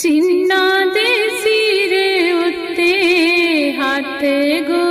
ಚಿನ್ನಾದೆ ಸೀರೆ ಉತ್ತೇ ಹಾತೆ ಗೋ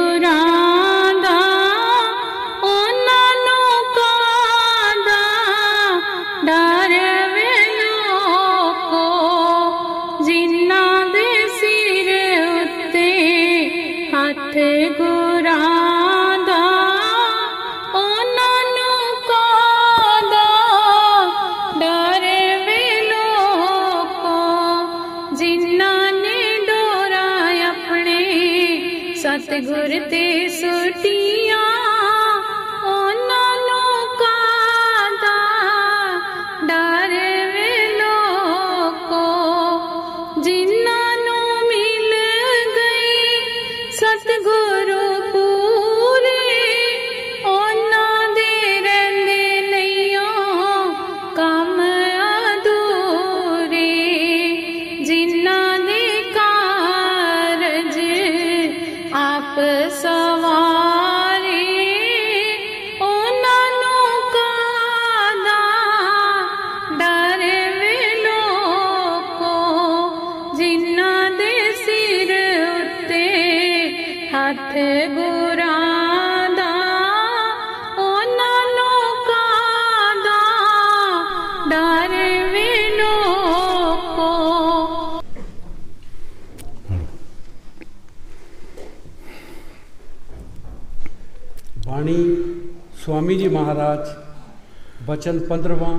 वचन पंद्रवा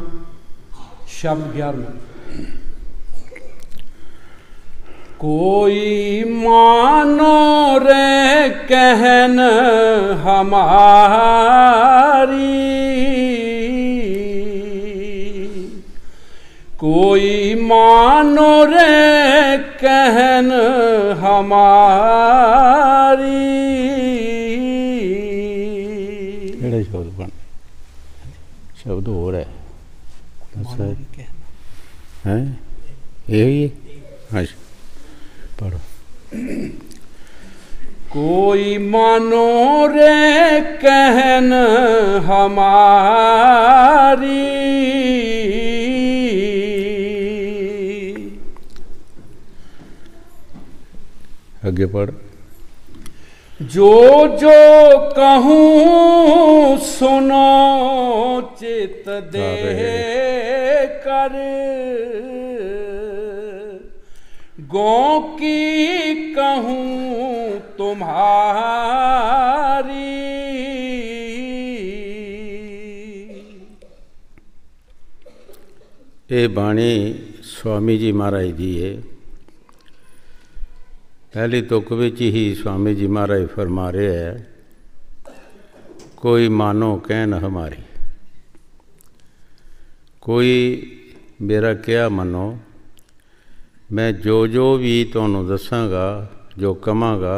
शब्द ग्यारहवा कोई मानो रे कहन हमारी कोई मानो रे कहन हमारी तो हो रहा है हैं यही अच्छा पढ़ो कोई मानो रे कहन हमारी आगे पढ़ जो जो कहूँ सुनो ਚਿਤ ਦੇ ਕਰ ਗੋ ਕੀ ਕਹੂੰ ਤੁਮਹਾਰੀ ਇਹ ਬਾਣੀ ਸਵਾਮੀ ਜੀ ਮਹਾਰਾਜ ਦੀ ਹੈ ਪਹਿਲੀ ਤੁਕ ਵਿੱਚ ਹੀ ਸਵਾਮੀ ਜੀ ਮਹਾਰਾਜ ਫਰਮਾ ਰਹੇ ਹੈ ਕੋਈ ਮਾਨੋ ਕਹਿਣ ਹਮਾਰੀ ਕੋਈ ਮੇਰਾ ਕਿਹਾ ਮੰਨੋ ਮੈਂ ਜੋ ਜੋ ਵੀ ਤੁਹਾਨੂੰ ਦੱਸਾਂਗਾ ਜੋ ਕਮਾਂਗਾ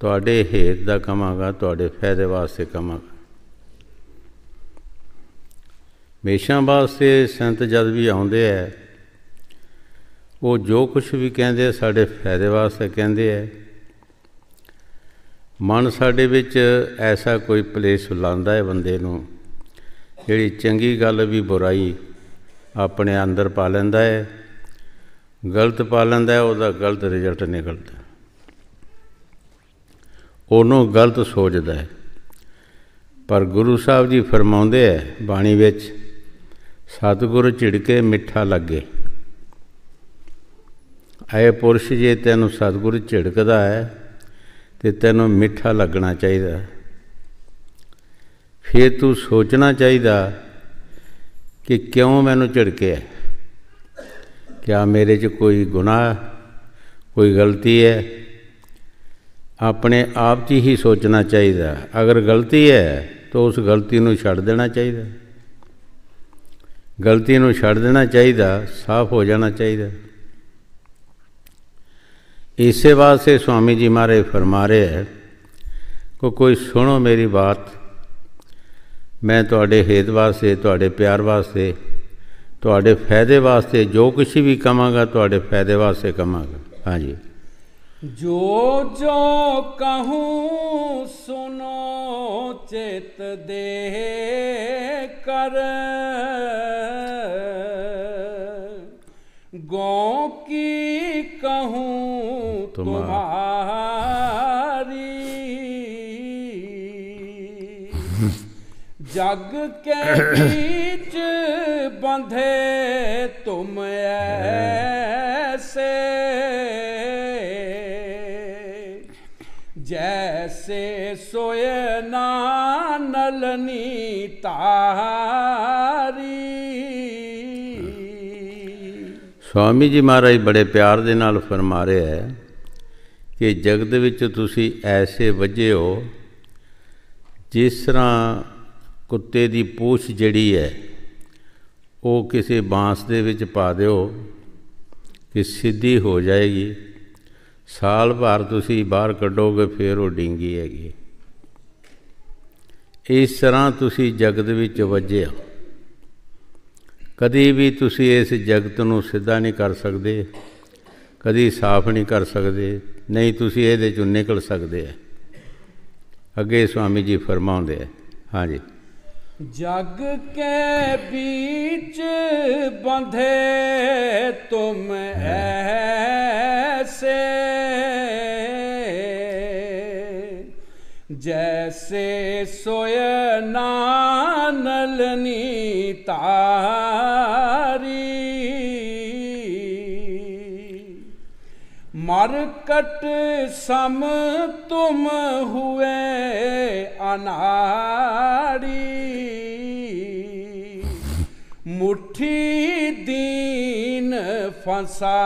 ਤੁਹਾਡੇ ਹੇਤ ਦਾ ਕਮਾਂਗਾ ਤੁਹਾਡੇ ਫਾਇਦੇ ਵਾਸਤੇ ਕਮਾਂਗਾ ਮੇਸ਼ਾਂ ਵਾਸਤੇ ਸੰਤ ਜਦ ਵੀ ਆਉਂਦੇ ਐ ਉਹ ਜੋ ਕੁਝ ਵੀ ਕਹਿੰਦੇ ਸਾਡੇ ਫਾਇਦੇ ਵਾਸਤੇ ਕਹਿੰਦੇ ਐ ਮਨ ਸਾਡੇ ਵਿੱਚ ਐਸਾ ਕੋਈ ਪਲੇਸ ਲਾਂਦਾ ਹੈ ਬੰਦੇ ਨੂੰ ਜਿਹੜੀ ਚੰਗੀ ਗੱਲ ਵੀ ਬੁਰਾਈ ਆਪਣੇ ਅੰਦਰ ਪਾ ਲੈਂਦਾ ਹੈ ਗਲਤ ਪਾ ਲੈਂਦਾ ਹੈ ਉਹਦਾ ਗਲਤ ਰਿਜ਼ਲਟ ਨਿਕਲਦਾ ਉਹਨੂੰ ਗਲਤ ਸੋਚਦਾ ਹੈ ਪਰ ਗੁਰੂ ਸਾਹਿਬ ਜੀ ਫਰਮਾਉਂਦੇ ਆ ਬਾਣੀ ਵਿੱਚ ਸਤਿਗੁਰ ਝਿੜਕੇ ਮਿੱਠਾ ਲੱਗੇ ਐ ਪੁਰਸ਼ ਜੇ ਤੈਨੂੰ ਸਤਿਗੁਰ ਝਿੜਕਦਾ ਹੈ ਤੇ ਤੈਨੂੰ ਮਿੱਠਾ ਲੱਗਣਾ ਚਾਹੀਦਾ ਹੈ ਫਿਰ ਤੂੰ ਸੋਚਣਾ ਚਾਹੀਦਾ ਕਿ ਕਿਉਂ ਮੈਨੂੰ ਝਿੜਕਿਆ ਕਿਆ ਮੇਰੇ 'ਚ ਕੋਈ ਗੁਨਾਹ ਕੋਈ ਗਲਤੀ ਹੈ ਆਪਣੇ ਆਪ 'ਚ ਹੀ ਸੋਚਣਾ ਚਾਹੀਦਾ ਅਗਰ ਗਲਤੀ ਹੈ ਤਾਂ ਉਸ ਗਲਤੀ ਨੂੰ ਛੱਡ ਦੇਣਾ ਚਾਹੀਦਾ ਗਲਤੀ ਨੂੰ ਛੱਡ ਦੇਣਾ ਚਾਹੀਦਾ ਸਾਫ਼ ਹੋ ਜਾਣਾ ਚਾਹੀਦਾ ਇਸੇ ਵਾਸਤੇ ਸਵਾਮੀ ਜੀ ਮਾਰੇ ਫਰਮਾ ਰਹੇ ਹੈ ਕੋਈ ਸੁਣੋ ਮੇਰੀ ਬਾਤ ਮੈਂ ਤੁਹਾਡੇ ਹੇਤ ਵਾਸਤੇ ਤੁਹਾਡੇ ਪਿਆਰ ਵਾਸਤੇ ਤੁਹਾਡੇ ਫਾਇਦੇ ਵਾਸਤੇ ਜੋ ਕੁਝ ਵੀ ਕਮਾਂਗਾ ਤੁਹਾਡੇ ਫਾਇਦੇ ਵਾਸਤੇ ਕਮਾਂਗਾ ਹਾਂਜੀ ਜੋ ਜੋ ਕਹੂੰ ਸੁਨੋ ਚੇਤ ਦੇ ਕਰ गौ की कहूँ तुम्हारा ਜਗ ਕੇ ਵਿੱਚ ਬੰਧੇ ਤੁਮ ਐਸੇ ਜੈਸੇ ਸੋਏ ਨਾ ਨਲਨੀ ਤਾਰੀ ਸਵਾਮੀ ਜੀ ਮਹਾਰਾਜ ਬੜੇ ਪਿਆਰ ਦੇ ਨਾਲ ਫਰਮਾ ਰਿਹਾ ਹੈ ਕਿ ਜਗਤ ਵਿੱਚ ਤੁਸੀਂ ਐਸੇ ਵਜੇ ਹੋ ਜਿਸ ਤਰ੍ਹਾਂ ਕੁੱਤੇ ਦੀ ਪੂਛ ਜਿਹੜੀ ਹੈ ਉਹ ਕਿਸੇ ਬਾਂਸ ਦੇ ਵਿੱਚ ਪਾ ਦਿਓ ਕਿ ਸਿੱਧੀ ਹੋ ਜਾਏਗੀ ਸਾਲ ਭਰ ਤੁਸੀਂ ਬਾਹਰ ਕੱਢੋਗੇ ਫਿਰ ਉਹ ਡਿੰਗੀ ਹੈਗੀ ਇਸ ਤਰ੍ਹਾਂ ਤੁਸੀਂ ਜਗਤ ਵਿੱਚ ਵੱਜੇ ਹੋ ਕਦੀ ਵੀ ਤੁਸੀਂ ਇਸ ਜਗਤ ਨੂੰ ਸਿੱਧਾ ਨਹੀਂ ਕਰ ਸਕਦੇ ਕਦੀ ਸਾਫ਼ ਨਹੀਂ ਕਰ ਸਕਦੇ ਨਹੀਂ ਤੁਸੀਂ ਇਹਦੇ ਚੋਂ ਨਿਕਲ ਸਕਦੇ ਅੱਗੇ ਸੁਆਮੀ ਜੀ ਫਰਮਾਉਂਦੇ ਹਾਂਜੀ जग के बीच बंधे तुम ऐसे जैसे सोय नलनीता मार्कट ਸਮ ਤੁਮ ਹੋਏ ਅਨਾੜੀ ਮੁਠੀ ਦੀਨ ਫਸਾਰੀ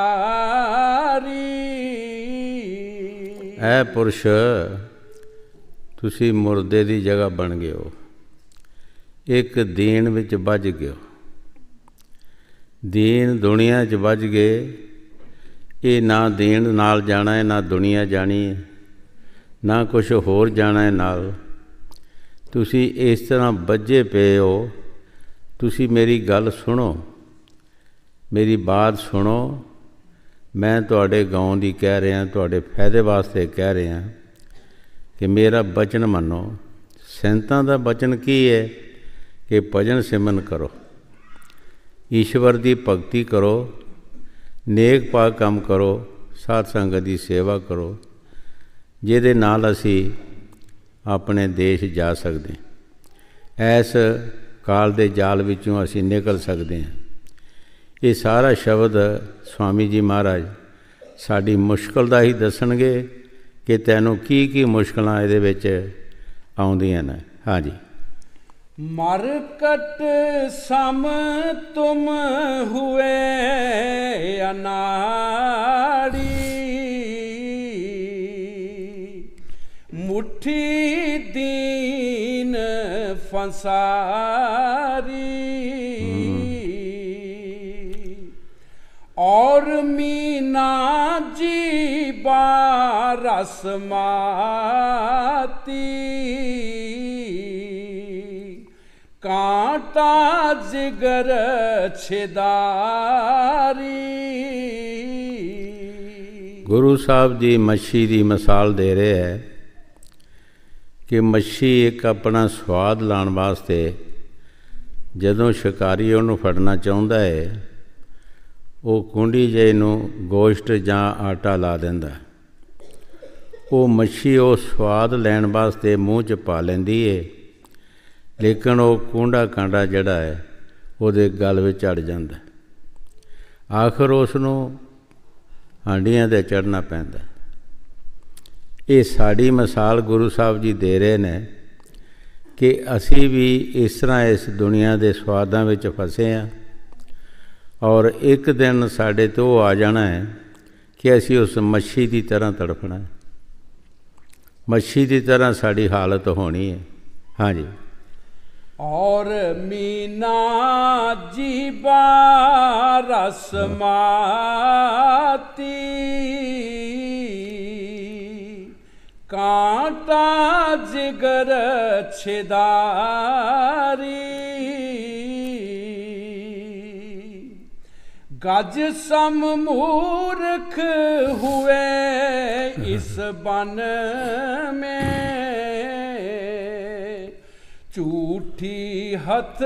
ਐ ਪੁਰਸ਼ ਤੁਸੀਂ ਮੁਰਦੇ ਦੀ ਜਗ੍ਹਾ ਬਣ ਗਏ ਹੋ ਇੱਕ ਦੀਨ ਵਿੱਚ ਵੱਜ ਗਏ ਦੀਨ ਦੁਨੀਆ 'ਚ ਵੱਜ ਗਏ ਇਹ ਨਾ ਦੇਣ ਨਾਲ ਜਾਣਾ ਹੈ ਨਾ ਦੁਨੀਆ ਜਾਣੀ ਹੈ ਨਾ ਕੁਝ ਹੋਰ ਜਾਣਾ ਹੈ ਨਾਲ ਤੁਸੀਂ ਇਸ ਤਰ੍ਹਾਂ ਵੱਜੇ ਪਏ ਹੋ ਤੁਸੀਂ ਮੇਰੀ ਗੱਲ ਸੁਣੋ ਮੇਰੀ ਬਾਤ ਸੁਣੋ ਮੈਂ ਤੁਹਾਡੇ ਗਾਉਂ ਦੀ ਕਹਿ ਰਿਹਾ ਤੁਹਾਡੇ ਫਾਇਦੇ ਵਾਸਤੇ ਕਹਿ ਰਿਹਾ ਕਿ ਮੇਰਾ ਬਚਨ ਮੰਨੋ ਸੰਤਾਂ ਦਾ ਬਚਨ ਕੀ ਹੈ ਕਿ ਭਜਨ ਸਿਮਨ ਕਰੋ ਈਸ਼ਵਰ ਦੀ ਭਗਤੀ ਕਰੋ ਨੇਕ ਪਾਕ ਕੰਮ ਕਰੋ ਸਾਧ ਸੰਗਤ ਦੀ ਸੇਵਾ ਕਰੋ ਜਿਹਦੇ ਨਾਲ ਅਸੀਂ ਆਪਣੇ ਦੇਸ਼ ਜਾ ਸਕਦੇ ਐਸ ਕਾਲ ਦੇ ਜਾਲ ਵਿੱਚੋਂ ਅਸੀਂ ਨਿਕਲ ਸਕਦੇ ਹਾਂ ਇਹ ਸਾਰਾ ਸ਼ਬਦ ਸਵਾਮੀ ਜੀ ਮਹਾਰਾਜ ਸਾਡੀ ਮੁਸ਼ਕਲ ਦਾ ਹੀ ਦੱਸਣਗੇ ਕਿ ਤੈਨੂੰ ਕੀ ਕੀ ਮੁਸ਼ਕਲਾਂ ਇਹਦੇ ਵਿੱਚ ਆਉਂਦੀਆਂ ਨੇ ਹਾਂਜੀ मरकट सम तुम हुए अनाड़ी मुट्ठी दीन फंसारी और मीना जी बारस माती ਜਿਗਰ ਛਿਦਾਰੀ ਗੁਰੂ ਸਾਹਿਬ ਜੀ ਮੱਛੀ ਦੀ ਮਿਸਾਲ ਦੇ ਰਹੇ ਹੈ ਕਿ ਮੱਛੀ ਇੱਕ ਆਪਣਾ ਸਵਾਦ ਲਾਣ ਵਾਸਤੇ ਜਦੋਂ ਸ਼ਿਕਾਰੀ ਉਹਨੂੰ ਫੜਨਾ ਚਾਹੁੰਦਾ ਹੈ ਉਹ ਕੁੰਡੀ ਜੇ ਨੂੰ ਗੋਸ਼ਟ ਜਾਂ ਆਟਾ ਲਾ ਦਿੰਦਾ ਉਹ ਮੱਛੀ ਉਹ ਸਵਾਦ ਲੈਣ ਵਾਸਤੇ ਮੂੰਹ 'ਚ ਪਾ ਲੈਂਦੀ ਏ ਲੇਕਿਨ ਉਹ ਕੋਂਡਾ ਕਾਂਡਾ ਜਿਹੜਾ ਹੈ ਉਹਦੇ ਗਲ ਵਿੱਚ ਅੜ ਜਾਂਦਾ ਆਖਰ ਉਸ ਨੂੰ ਹਾਂਡੀਆਂ ਤੇ ਚੜਨਾ ਪੈਂਦਾ ਇਹ ਸਾਡੀ ਮਿਸਾਲ ਗੁਰੂ ਸਾਹਿਬ ਜੀ ਦੇ ਰਹੇ ਨੇ ਕਿ ਅਸੀਂ ਵੀ ਇਸ ਤਰ੍ਹਾਂ ਇਸ ਦੁਨੀਆ ਦੇ ਸਵਾਦਾਂ ਵਿੱਚ ਫਸੇ ਆਂ ਔਰ ਇੱਕ ਦਿਨ ਸਾਡੇ ਤੇ ਉਹ ਆ ਜਾਣਾ ਹੈ ਕਿ ਅਸੀਂ ਉਸ ਮੱਛੀ ਦੀ ਤਰ੍ਹਾਂ ਤੜਫਣਾ ਹੈ ਮੱਛੀ ਦੀ ਤਰ੍ਹਾਂ ਸਾਡੀ ਹਾਲਤ ਹੋਣੀ ਹੈ ਹਾਂਜੀ और मीना जीबा रसमाती कांटा जिगर छिदारी गज सम मूर्ख हुए इस बन में ਝੂਠੀ ਹੱਥ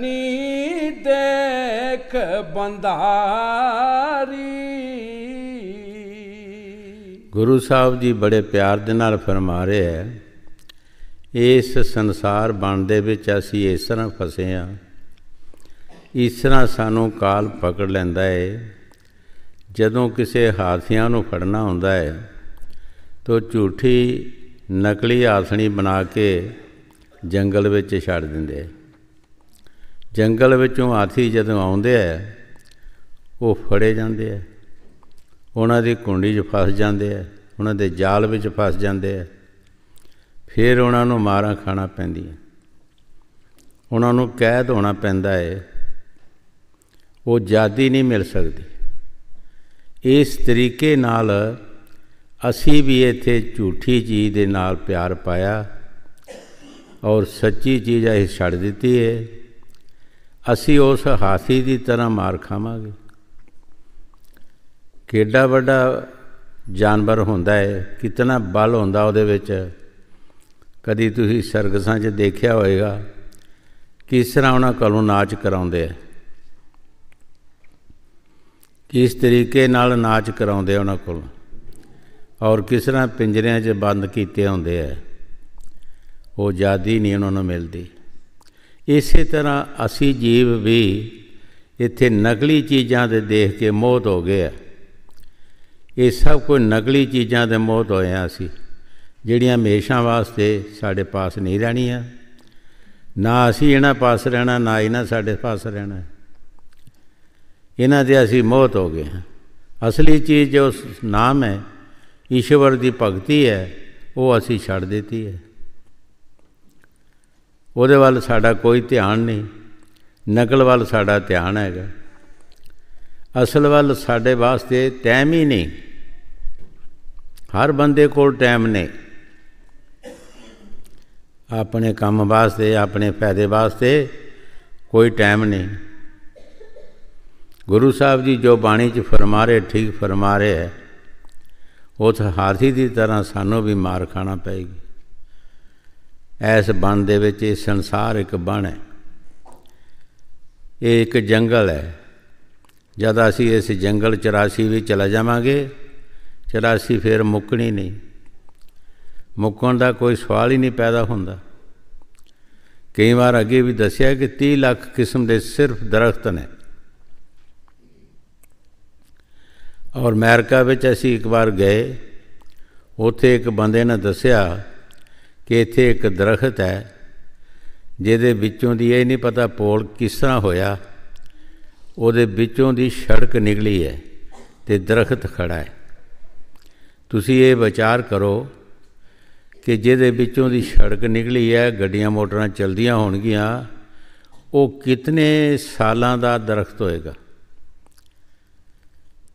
ਨੀ ਦੇਖ ਬੰਦਾਰੀ ਗੁਰੂ ਸਾਹਿਬ ਜੀ ਬੜੇ ਪਿਆਰ ਦੇ ਨਾਲ ਫਰਮਾ ਰਹੇ ਐ ਇਸ ਸੰਸਾਰ ਬਣ ਦੇ ਵਿੱਚ ਅਸੀਂ ਇਸ ਤਰ੍ਹਾਂ ਫਸੇ ਆ ਇਸ ਤਰ੍ਹਾਂ ਸਾਨੂੰ ਕਾਲ ਪਕੜ ਲੈਂਦਾ ਏ ਜਦੋਂ ਕਿਸੇ ਹਾਥੀਆਂ ਨੂੰ ਫੜਨਾ ਹੁੰਦਾ ਏ ਤੋ ਝੂਠੀ ਨਕਲੀ ਆਸਣੀ ਬਣਾ ਕੇ ਜੰਗਲ ਵਿੱਚ ਛੱਡ ਦਿੰਦੇ ਜੰਗਲ ਵਿੱਚੋਂ ਹਾਥੀ ਜਦੋਂ ਆਉਂਦੇ ਆ ਉਹ ਫੜੇ ਜਾਂਦੇ ਆ ਉਹਨਾਂ ਦੀ ਕੁੰਡੀ 'ਚ ਫਸ ਜਾਂਦੇ ਆ ਉਹਨਾਂ ਦੇ ਜਾਲ ਵਿੱਚ ਫਸ ਜਾਂਦੇ ਆ ਫਿਰ ਉਹਨਾਂ ਨੂੰ ਮਾਰਾਂ ਖਾਣਾ ਪੈਂਦੀ ਹੈ ਉਹਨਾਂ ਨੂੰ ਕੈਦ ਹੋਣਾ ਪੈਂਦਾ ਹੈ ਉਹ ਜਾਦੀ ਨਹੀਂ ਮਿਲ ਸਕਦੀ ਇਸ ਤਰੀਕੇ ਨਾਲ ਅਸੀਂ ਵੀ ਇੱਥੇ ਝੂਠੀ ਚੀਜ਼ ਦੇ ਨਾਲ ਪਿਆਰ ਪਾਇਆ ਔਰ ਸੱਚੀ ਚੀਜ਼ ਇਹ ਛੱਡ ਦਿੱਤੀ ਹੈ ਅਸੀਂ ਉਸ ਹਾਸੀ ਦੀ ਤਰ੍ਹਾਂ ਮਾਰ ਖਾਵਾਂਗੇ ਕਿੱਡਾ ਵੱਡਾ ਜਾਨਵਰ ਹੁੰਦਾ ਹੈ ਕਿਤਨਾ ਬਲ ਹੁੰਦਾ ਉਹਦੇ ਵਿੱਚ ਕਦੀ ਤੁਸੀਂ ਸਰਗਸਾਂ 'ਚ ਦੇਖਿਆ ਹੋਵੇਗਾ ਕਿਸ ਤਰ੍ਹਾਂ ਉਹਨਾਂ ਕੋਲੋਂ ਨਾਚ ਕਰਾਉਂਦੇ ਆ ਕਿਸ ਤਰੀਕੇ ਨਾਲ ਨਾਚ ਕਰਾਉਂਦੇ ਉਹਨਾਂ ਕੋਲ ਔਰ ਕਿਸ ਤਰ੍ਹਾਂ ਪਿੰਜਰਿਆਂ 'ਚ ਬੰਦ ਕੀਤੇ ਹੁੰਦੇ ਆ ਉਹ ਜਾਦੀ ਨਹੀਂ ਉਹਨਾਂ ਨੂੰ ਮਿਲਦੀ ਇਸੇ ਤਰ੍ਹਾਂ ਅਸੀਂ ਜੀਵ ਵੀ ਇੱਥੇ ਨਕਲੀ ਚੀਜ਼ਾਂ ਦੇ ਦੇਖ ਕੇ ਮੋਹਤ ਹੋ ਗਏ ਆ ਇਹ ਸਭ ਕੋਈ ਨਕਲੀ ਚੀਜ਼ਾਂ ਦੇ ਮੋਹਤ ਹੋਏ ਆ ਅਸੀਂ ਜਿਹੜੀਆਂ ਹਮੇਸ਼ਾ ਵਾਸਤੇ ਸਾਡੇ ਪਾਸ ਨਹੀਂ ਰਹਿਣੀਆਂ ਨਾ ਅਸੀਂ ਇਹਨਾਂ ਪਾਸ ਰਹਿਣਾ ਨਾ ਇਹਨਾਂ ਸਾਡੇ ਪਾਸ ਰਹਿਣਾ ਇਹਨਾਂ ਦੇ ਅਸੀਂ ਮੋਹਤ ਹੋ ਗਏ ਹਾਂ ਅਸਲੀ ਚੀਜ਼ ਜੋ ਨਾਮ ਹੈ ਈਸ਼ਵਰ ਦੀ ਭਗਤੀ ਹੈ ਉਹ ਅਸੀਂ ਛੱਡ ਦਿੱਤੀ ਹੈ ਉਹਦੇ ਵੱਲ ਸਾਡਾ ਕੋਈ ਧਿਆਨ ਨਹੀਂ ਨਕਲ ਵੱਲ ਸਾਡਾ ਧਿਆਨ ਹੈਗਾ ਅਸਲ ਵੱਲ ਸਾਡੇ ਵਾਸਤੇ ਟਾਈਮ ਹੀ ਨਹੀਂ ਹਰ ਬੰਦੇ ਕੋਲ ਟਾਈਮ ਨਹੀਂ ਆਪਣੇ ਕੰਮ ਵਾਸਤੇ ਆਪਣੇ ਫਾਇਦੇ ਵਾਸਤੇ ਕੋਈ ਟਾਈਮ ਨਹੀਂ ਗੁਰੂ ਸਾਹਿਬ ਜੀ ਜੋ ਬਾਣੀ 'ਚ ਫਰਮਾ ਰਹੇ ਠੀਕ ਫਰਮਾ ਰਹੇ ਹੈ ਉਸ ਹਾਥੀ ਦੀ ਤਰ੍ਹਾਂ ਸਾਨੂੰ ਵੀ ਮਾਰ ਖਾਣਾ ਪਏਗੀ ਐਸ ਬਣ ਦੇ ਵਿੱਚ ਇਹ ਸੰਸਾਰ ਇੱਕ ਬਣ ਹੈ ਇਹ ਇੱਕ ਜੰਗਲ ਹੈ ਜਦ ਅਸੀਂ ਇਸ ਜੰਗਲ 84 ਵੀ ਚਲਾ ਜਾਵਾਂਗੇ 84 ਫੇਰ ਮੁੱਕਣੀ ਨਹੀਂ ਮੁੱਕਣ ਦਾ ਕੋਈ ਸਵਾਲ ਹੀ ਨਹੀਂ ਪੈਦਾ ਹੁੰਦਾ ਕਈ ਵਾਰ ਅੱਗੇ ਵੀ ਦੱਸਿਆ ਕਿ 30 ਲੱਖ ਕਿਸਮ ਦੇ ਸਿਰਫ ਦਰਖਤ ਨੇ ਔਰ ਅਮਰੀਕਾ ਵਿੱਚ ਅਸੀਂ ਇੱਕ ਵਾਰ ਗਏ ਉੱਥੇ ਇੱਕ ਬੰਦੇ ਨੇ ਦੱਸਿਆ ਕਿ ਇੱਥੇ ਇੱਕ ਦਰਖਤ ਹੈ ਜਿਹਦੇ ਵਿੱਚੋਂ ਦੀ ਇਹ ਨਹੀਂ ਪਤਾ ਪੋਲ ਕਿਸ ਤਰ੍ਹਾਂ ਹੋਇਆ ਉਹਦੇ ਵਿੱਚੋਂ ਦੀ ਸੜਕ ਨਿਕਲੀ ਹੈ ਤੇ ਦਰਖਤ ਖੜਾ ਹੈ ਤੁਸੀਂ ਇਹ ਵਿਚਾਰ ਕਰੋ ਕਿ ਜਿਹਦੇ ਵਿੱਚੋਂ ਦੀ ਸੜਕ ਨਿਕਲੀ ਹੈ ਗੱਡੀਆਂ ਮੋਟਰਾਂ ਚਲਦੀਆਂ ਹੋਣਗੀਆਂ ਉਹ ਕਿਤਨੇ ਸਾਲਾਂ ਦਾ ਦਰਖਤ ਹੋਏਗਾ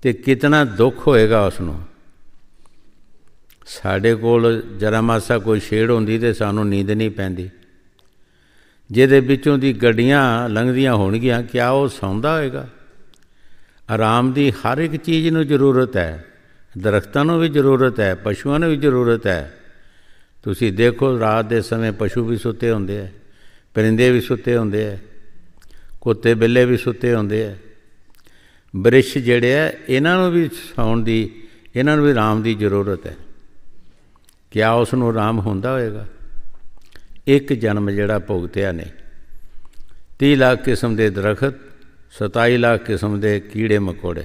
ਤੇ ਕਿਤਨਾ ਦੁੱਖ ਹੋਏਗਾ ਉਸ ਨੂੰ ਸਾਡੇ ਕੋਲ ਜਰਾ ਮਾਸਾ ਕੋਈ ਛੇੜ ਹੁੰਦੀ ਤੇ ਸਾਨੂੰ ਨੀਂਦ ਨਹੀਂ ਪੈਂਦੀ ਜਿਹਦੇ ਵਿੱਚੋਂ ਦੀ ਗੱਡੀਆਂ ਲੰਘਦੀਆਂ ਹੋਣਗੀਆਂ ਕਿਆ ਉਹ ਸੌਂਦਾ ਹੋਏਗਾ ਆਰਾਮ ਦੀ ਹਰ ਇੱਕ ਚੀਜ਼ ਨੂੰ ਜ਼ਰੂਰਤ ਹੈ ਦਰਖਤਾਂ ਨੂੰ ਵੀ ਜ਼ਰੂਰਤ ਹੈ ਪਸ਼ੂਆਂ ਨੂੰ ਵੀ ਜ਼ਰੂਰਤ ਹੈ ਤੁਸੀਂ ਦੇਖੋ ਰਾਤ ਦੇ ਸਮੇਂ ਪਸ਼ੂ ਵੀ ਸੁੱਤੇ ਹੁੰਦੇ ਐ ਪਰਿੰਦੇ ਵੀ ਸੁੱਤੇ ਹੁੰਦੇ ਐ ਕੁੱਤੇ ਬਿੱਲੇ ਵੀ ਸੁੱਤੇ ਹੁੰਦੇ ਐ ਬ੍ਰਿਸ਼ ਜਿਹੜੇ ਐ ਇਹਨਾਂ ਨੂੰ ਵੀ ਸੌਣ ਦੀ ਇਹਨਾਂ ਨੂੰ ਵੀ ਆਰਾਮ ਦੀ ਜ਼ਰੂਰਤ ਹੈ ਕਿਆ ਉਸ ਨੂੰ ਆਰਾਮ ਹੁੰਦਾ ਹੋਏਗਾ ਇੱਕ ਜਨਮ ਜਿਹੜਾ ਭੁਗਤਿਆ ਨਹੀਂ 30 ਲੱਖ ਕਿਸਮ ਦੇ ਦਰਖਤ 27 ਲੱਖ ਕਿਸਮ ਦੇ ਕੀੜੇ ਮਕੋੜੇ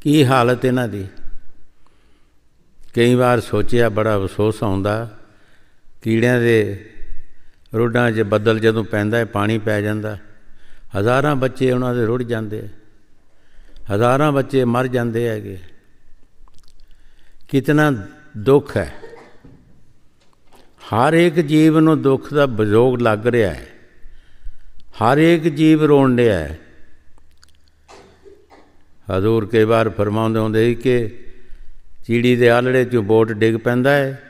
ਕੀ ਹਾਲਤ ਇਹਨਾਂ ਦੀ ਕਈ ਵਾਰ ਸੋਚਿਆ ਬੜਾ ਅਫਸੋਸ ਆਉਂਦਾ ਕੀੜਿਆਂ ਦੇ ਰੋਡਾਂ 'ਚ ਬੱਦਲ ਜਦੋਂ ਪੈਂਦਾ ਹੈ ਪਾਣੀ ਪੈ ਜਾਂਦਾ ਹਜ਼ਾਰਾਂ ਬੱਚੇ ਉਹਨਾਂ ਦੇ ਰੁੜ ਜਾਂਦੇ ਹਜ਼ਾਰਾਂ ਬੱਚੇ ਮਰ ਜਾਂਦੇ ਹੈਗੇ ਕਿਤਨਾ ਦੁੱਖ ਹੈ ਹਰ ਇੱਕ ਜੀਵ ਨੂੰ ਦੁੱਖ ਦਾ ਬਜੋਗ ਲੱਗ ਰਿਹਾ ਹੈ ਹਰ ਇੱਕ ਜੀਵ ਰੋਣ ਰਿਹਾ ਹੈ ਹਜ਼ੂਰ ਕਈ ਵਾਰ ਫਰਮਾਉਂਦੇ ਹੁੰਦੇ ਸੀ ਕਿ ਚੀੜੀ ਦੇ ਆਲੜੇ 'ਚੋਂ ਬੋਟ ਡਿੱਗ ਪੈਂਦਾ ਹੈ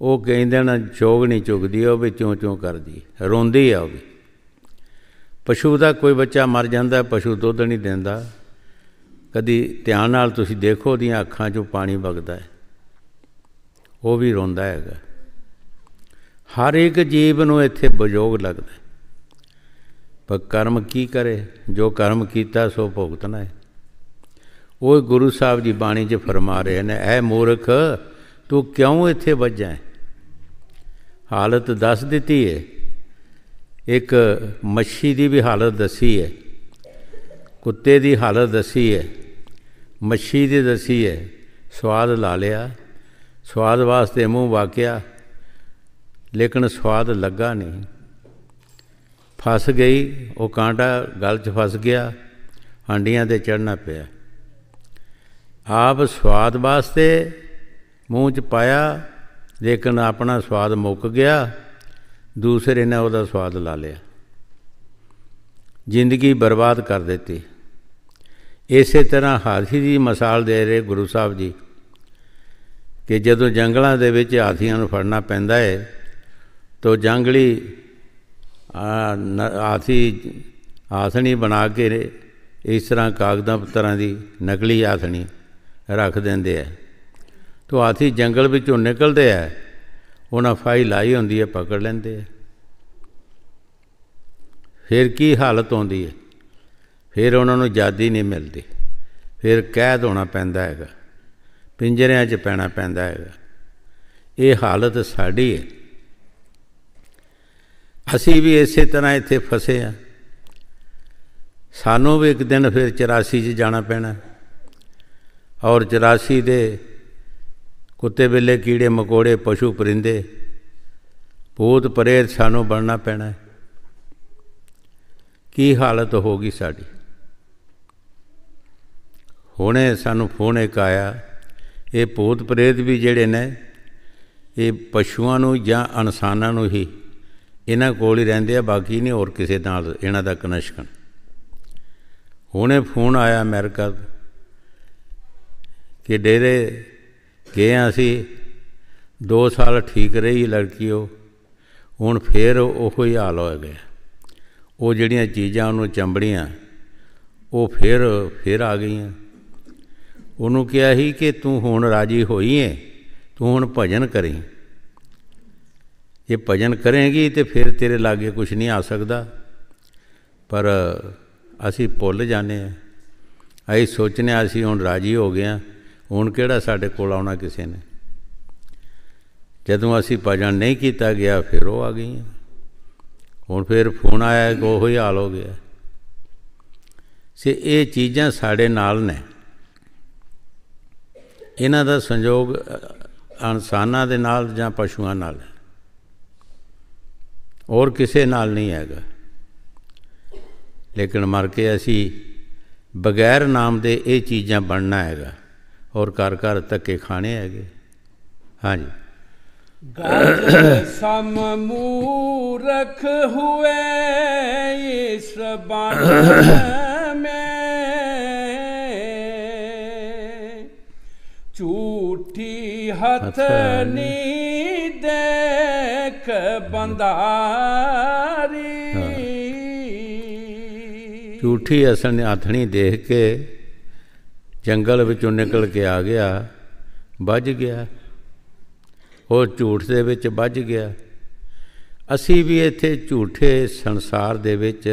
ਉਹ ਕਹਿੰਦੇ ਨਾ ਜੋਗ ਨਹੀਂ ਚੁਗਦੀ ਉਹ ਵੀ ਚੋਂ ਚੋਂ ਕਰਦੀ ਰੋਂਦੀ ਆ ਉਹ ਵੀ ਪਸ਼ੂ ਦਾ ਕੋਈ ਬੱਚਾ ਮਰ ਜਾਂਦਾ ਪਸ਼ੂ ਦੁੱਧ ਨਹੀਂ ਦਿੰਦਾ ਕਦੀ ਧਿਆਨ ਨਾਲ ਤੁਸੀਂ ਦੇਖੋ ਦੀਆਂ ਅੱਖਾਂ 'ਚੋਂ ਪਾਣੀ ਵਗਦਾ ਹੈ ਉਹ ਵੀ ਰੋਂਦਾ ਹੈਗਾ ਹਰ ਇੱਕ ਜੀਵ ਨੂੰ ਇੱਥੇ ਬਯੋਗ ਲੱਗਦਾ ਪਰ ਕਰਮ ਕੀ ਕਰੇ ਜੋ ਕਰਮ ਕੀਤਾ ਸੋ ਭੁਗਤਣਾ ਹੈ ਉਹ ਗੁਰੂ ਸਾਹਿਬ ਜੀ ਬਾਣੀ 'ਚ ਫਰਮਾ ਰਹੇ ਨੇ ਐ ਮੂਰਖ ਤੂੰ ਕਿਉਂ ਇੱਥੇ ਵੱਜਾ ਹਾਲਤ ਦੱਸ ਦਿੱਤੀ ਏ ਇੱਕ ਮੱਛੀ ਦੀ ਵੀ ਹਾਲਤ ਦੱਸੀ ਏ ਕੁੱਤੇ ਦੀ ਹਾਲਤ ਦੱਸੀ ਏ ਮੱਛੀ ਦੇ ਦਸੀ ਹੈ ਸਵਾਦ ਲਾ ਲਿਆ ਸਵਾਦ ਵਾਸਤੇ ਮੂੰਹ ਵਾਕਿਆ ਲੇਕਿਨ ਸਵਾਦ ਲੱਗਾ ਨਹੀਂ ਫਸ ਗਈ ਉਹ ਕਾਂਟਾ ਗਲ 'ਚ ਫਸ ਗਿਆ ਹਾਂਡੀਆਂ ਤੇ ਚੜਨਾ ਪਿਆ ਆਪ ਸਵਾਦ ਵਾਸਤੇ ਮੂੰਹ 'ਚ ਪਾਇਆ ਲੇਕਿਨ ਆਪਣਾ ਸਵਾਦ ਮੁੱਕ ਗਿਆ ਦੂਸਰੇ ਨੇ ਉਹਦਾ ਸਵਾਦ ਲਾ ਲਿਆ ਜ਼ਿੰਦਗੀ ਬਰਬਾਦ ਕਰ ਦਿੱਤੀ ਇਸੇ ਤਰ੍ਹਾਂ ਹਾਥੀ ਦੀ ਮਿਸਾਲ ਦੇ ਰਹੇ ਗੁਰੂ ਸਾਹਿਬ ਜੀ ਕਿ ਜਦੋਂ ਜੰਗਲਾਂ ਦੇ ਵਿੱਚ ਹਾਥੀਆਂ ਨੂੰ ਫੜਨਾ ਪੈਂਦਾ ਹੈ ਤਾਂ ਜੰਗਲੀ ਹਾਥੀ ਆਸਣੀ ਬਣਾ ਕੇ ਇਸ ਤਰ੍ਹਾਂ ਕਾਗਜ਼ਾਂ ਪੱਤਰਾਂ ਦੀ ਨਕਲੀ ਆਸਣੀ ਰੱਖ ਦਿੰਦੇ ਆ ਤੋ ਹਾਥੀ ਜੰਗਲ ਵਿੱਚੋਂ ਨਿਕਲਦੇ ਆ ਉਹਨਾਂ ਫਾਈ ਲਾਈ ਹੁੰਦੀ ਹੈ ਪਕੜ ਲੈਂਦੇ ਆ ਫਿਰ ਕੀ ਹਾਲਤ ਹੁੰਦੀ ਹੈ ਫਿਰ ਉਹਨਾਂ ਨੂੰ ਆਜ਼ਾਦੀ ਨਹੀਂ ਮਿਲਦੀ ਫਿਰ ਕੈਦ ਹੋਣਾ ਪੈਂਦਾ ਹੈਗਾ ਪਿੰਜਰਿਆਂ 'ਚ ਪੈਣਾ ਪੈਂਦਾ ਹੈਗਾ ਇਹ ਹਾਲਤ ਸਾਡੀ ਹੈ ਅਸੀਂ ਵੀ ਇਸੇ ਤਰ੍ਹਾਂ ਇੱਥੇ ਫਸੇ ਆ ਸਾਨੂੰ ਵੀ ਇੱਕ ਦਿਨ ਫਿਰ 84 'ਚ ਜਾਣਾ ਪੈਣਾ ਔਰ 84 ਦੇ ਕੁੱਤੇ ਬਿੱਲੇ ਕੀੜੇ ਮਕੋੜੇ ਪਸ਼ੂ ਪਰਿੰਦੇ ਬਹੁਤ ਪਰੇਤ ਸਾਨੂੰ ਬਣਨਾ ਪੈਣਾ ਕੀ ਹਾਲਤ ਹੋਗੀ ਸਾਡੀ ਹੁਣੇ ਸਾਨੂੰ ਫੋਨ ਇੱਕ ਆਇਆ ਇਹ ਭੂਤ ਪ੍ਰੇਤ ਵੀ ਜਿਹੜੇ ਨੇ ਇਹ ਪਸ਼ੂਆਂ ਨੂੰ ਜਾਂ ਇਨਸਾਨਾਂ ਨੂੰ ਹੀ ਇਹਨਾਂ ਕੋਲ ਹੀ ਰਹਿੰਦੇ ਆ ਬਾਕੀ ਨਹੀਂ ਹੋਰ ਕਿਸੇ ਨਾਲ ਇਹਨਾਂ ਦਾ ਕਨੈਕਸ਼ਨ ਹੁਣੇ ਫੋਨ ਆਇਆ ਅਮਰੀਕਾ ਕਿ ਡੇਰੇ ਗਏ ਆ ਅਸੀਂ 2 ਸਾਲ ਠੀਕ ਰਹੀ ਲੜਕੀ ਉਹ ਹੁਣ ਫੇਰ ਉਹੋ ਹੀ ਹਾਲ ਹੋ ਗਿਆ ਉਹ ਜਿਹੜੀਆਂ ਚੀਜ਼ਾਂ ਉਹਨੂੰ ਚੰਬੜੀਆਂ ਉਹ ਫੇਰ ਫੇਰ ਆ ਗਈਆਂ ਉਹਨੂੰ ਕਿਹਾ ਹੀ ਕਿ ਤੂੰ ਹੁਣ ਰਾਜੀ ਹੋਈ ਹੈ ਤੂੰ ਹੁਣ ਭਜਨ ਕਰੀ ਇਹ ਭਜਨ ਕਰੇਗੀ ਤੇ ਫਿਰ ਤੇਰੇ ਲਾਗੇ ਕੁਝ ਨਹੀਂ ਆ ਸਕਦਾ ਪਰ ਅਸੀਂ ਭੁੱਲ ਜਾਂਦੇ ਆ ਅਸੀਂ ਸੋਚਨੇ ਆ ਅਸੀਂ ਹੁਣ ਰਾਜੀ ਹੋ ਗਏ ਆ ਹੁਣ ਕਿਹੜਾ ਸਾਡੇ ਕੋਲ ਆਉਣਾ ਕਿਸੇ ਨੇ ਜਦੋਂ ਅਸੀਂ ਭਜਨ ਨਹੀਂ ਕੀਤਾ ਗਿਆ ਫਿਰ ਉਹ ਆ ਗਈਆਂ ਹੁਣ ਫਿਰ ਫੋਨ ਆਇਆ ਕਿ ਉਹ ਹੀ ਹਾਲ ਹੋ ਗਿਆ ਸੇ ਇਹ ਚੀਜ਼ਾਂ ਸਾਡੇ ਨਾਲ ਨੇ ਇਹਨਾਂ ਦਾ ਸੰਯੋਗ ਇਨਸਾਨਾਂ ਦੇ ਨਾਲ ਜਾਂ ਪਸ਼ੂਆਂ ਨਾਲ ਹੋਰ ਕਿਸੇ ਨਾਲ ਨਹੀਂ ਹੈਗਾ ਲੇਕਿਨ ਮਰ ਕੇ ਅਸੀਂ ਬਗੈਰ ਨਾਮ ਦੇ ਇਹ ਚੀਜ਼ਾਂ ਬਣਨਾ ਹੈਗਾ ਔਰ ਕਰ ਕਰ ਤੱਕੇ ਖਾਣੇ ਹੈਗੇ ਹਾਂਜੀ ਸਮ ਮੂਰਖ ਹੋਏ ਇਸ ਬਾਣੀ ਹੱਥ ਨੀ ਦੇਖ ਬੰਦਾਰੀ ਝੂਠੀ ਅਸਲ ਨੇ ਆਥਣੀ ਦੇਖ ਕੇ ਜੰਗਲ ਵਿੱਚੋਂ ਨਿਕਲ ਕੇ ਆ ਗਿਆ ਵੱਜ ਗਿਆ ਉਹ ਝੂਠ ਦੇ ਵਿੱਚ ਵੱਜ ਗਿਆ ਅਸੀਂ ਵੀ ਇੱਥੇ ਝੂਠੇ ਸੰਸਾਰ ਦੇ ਵਿੱਚ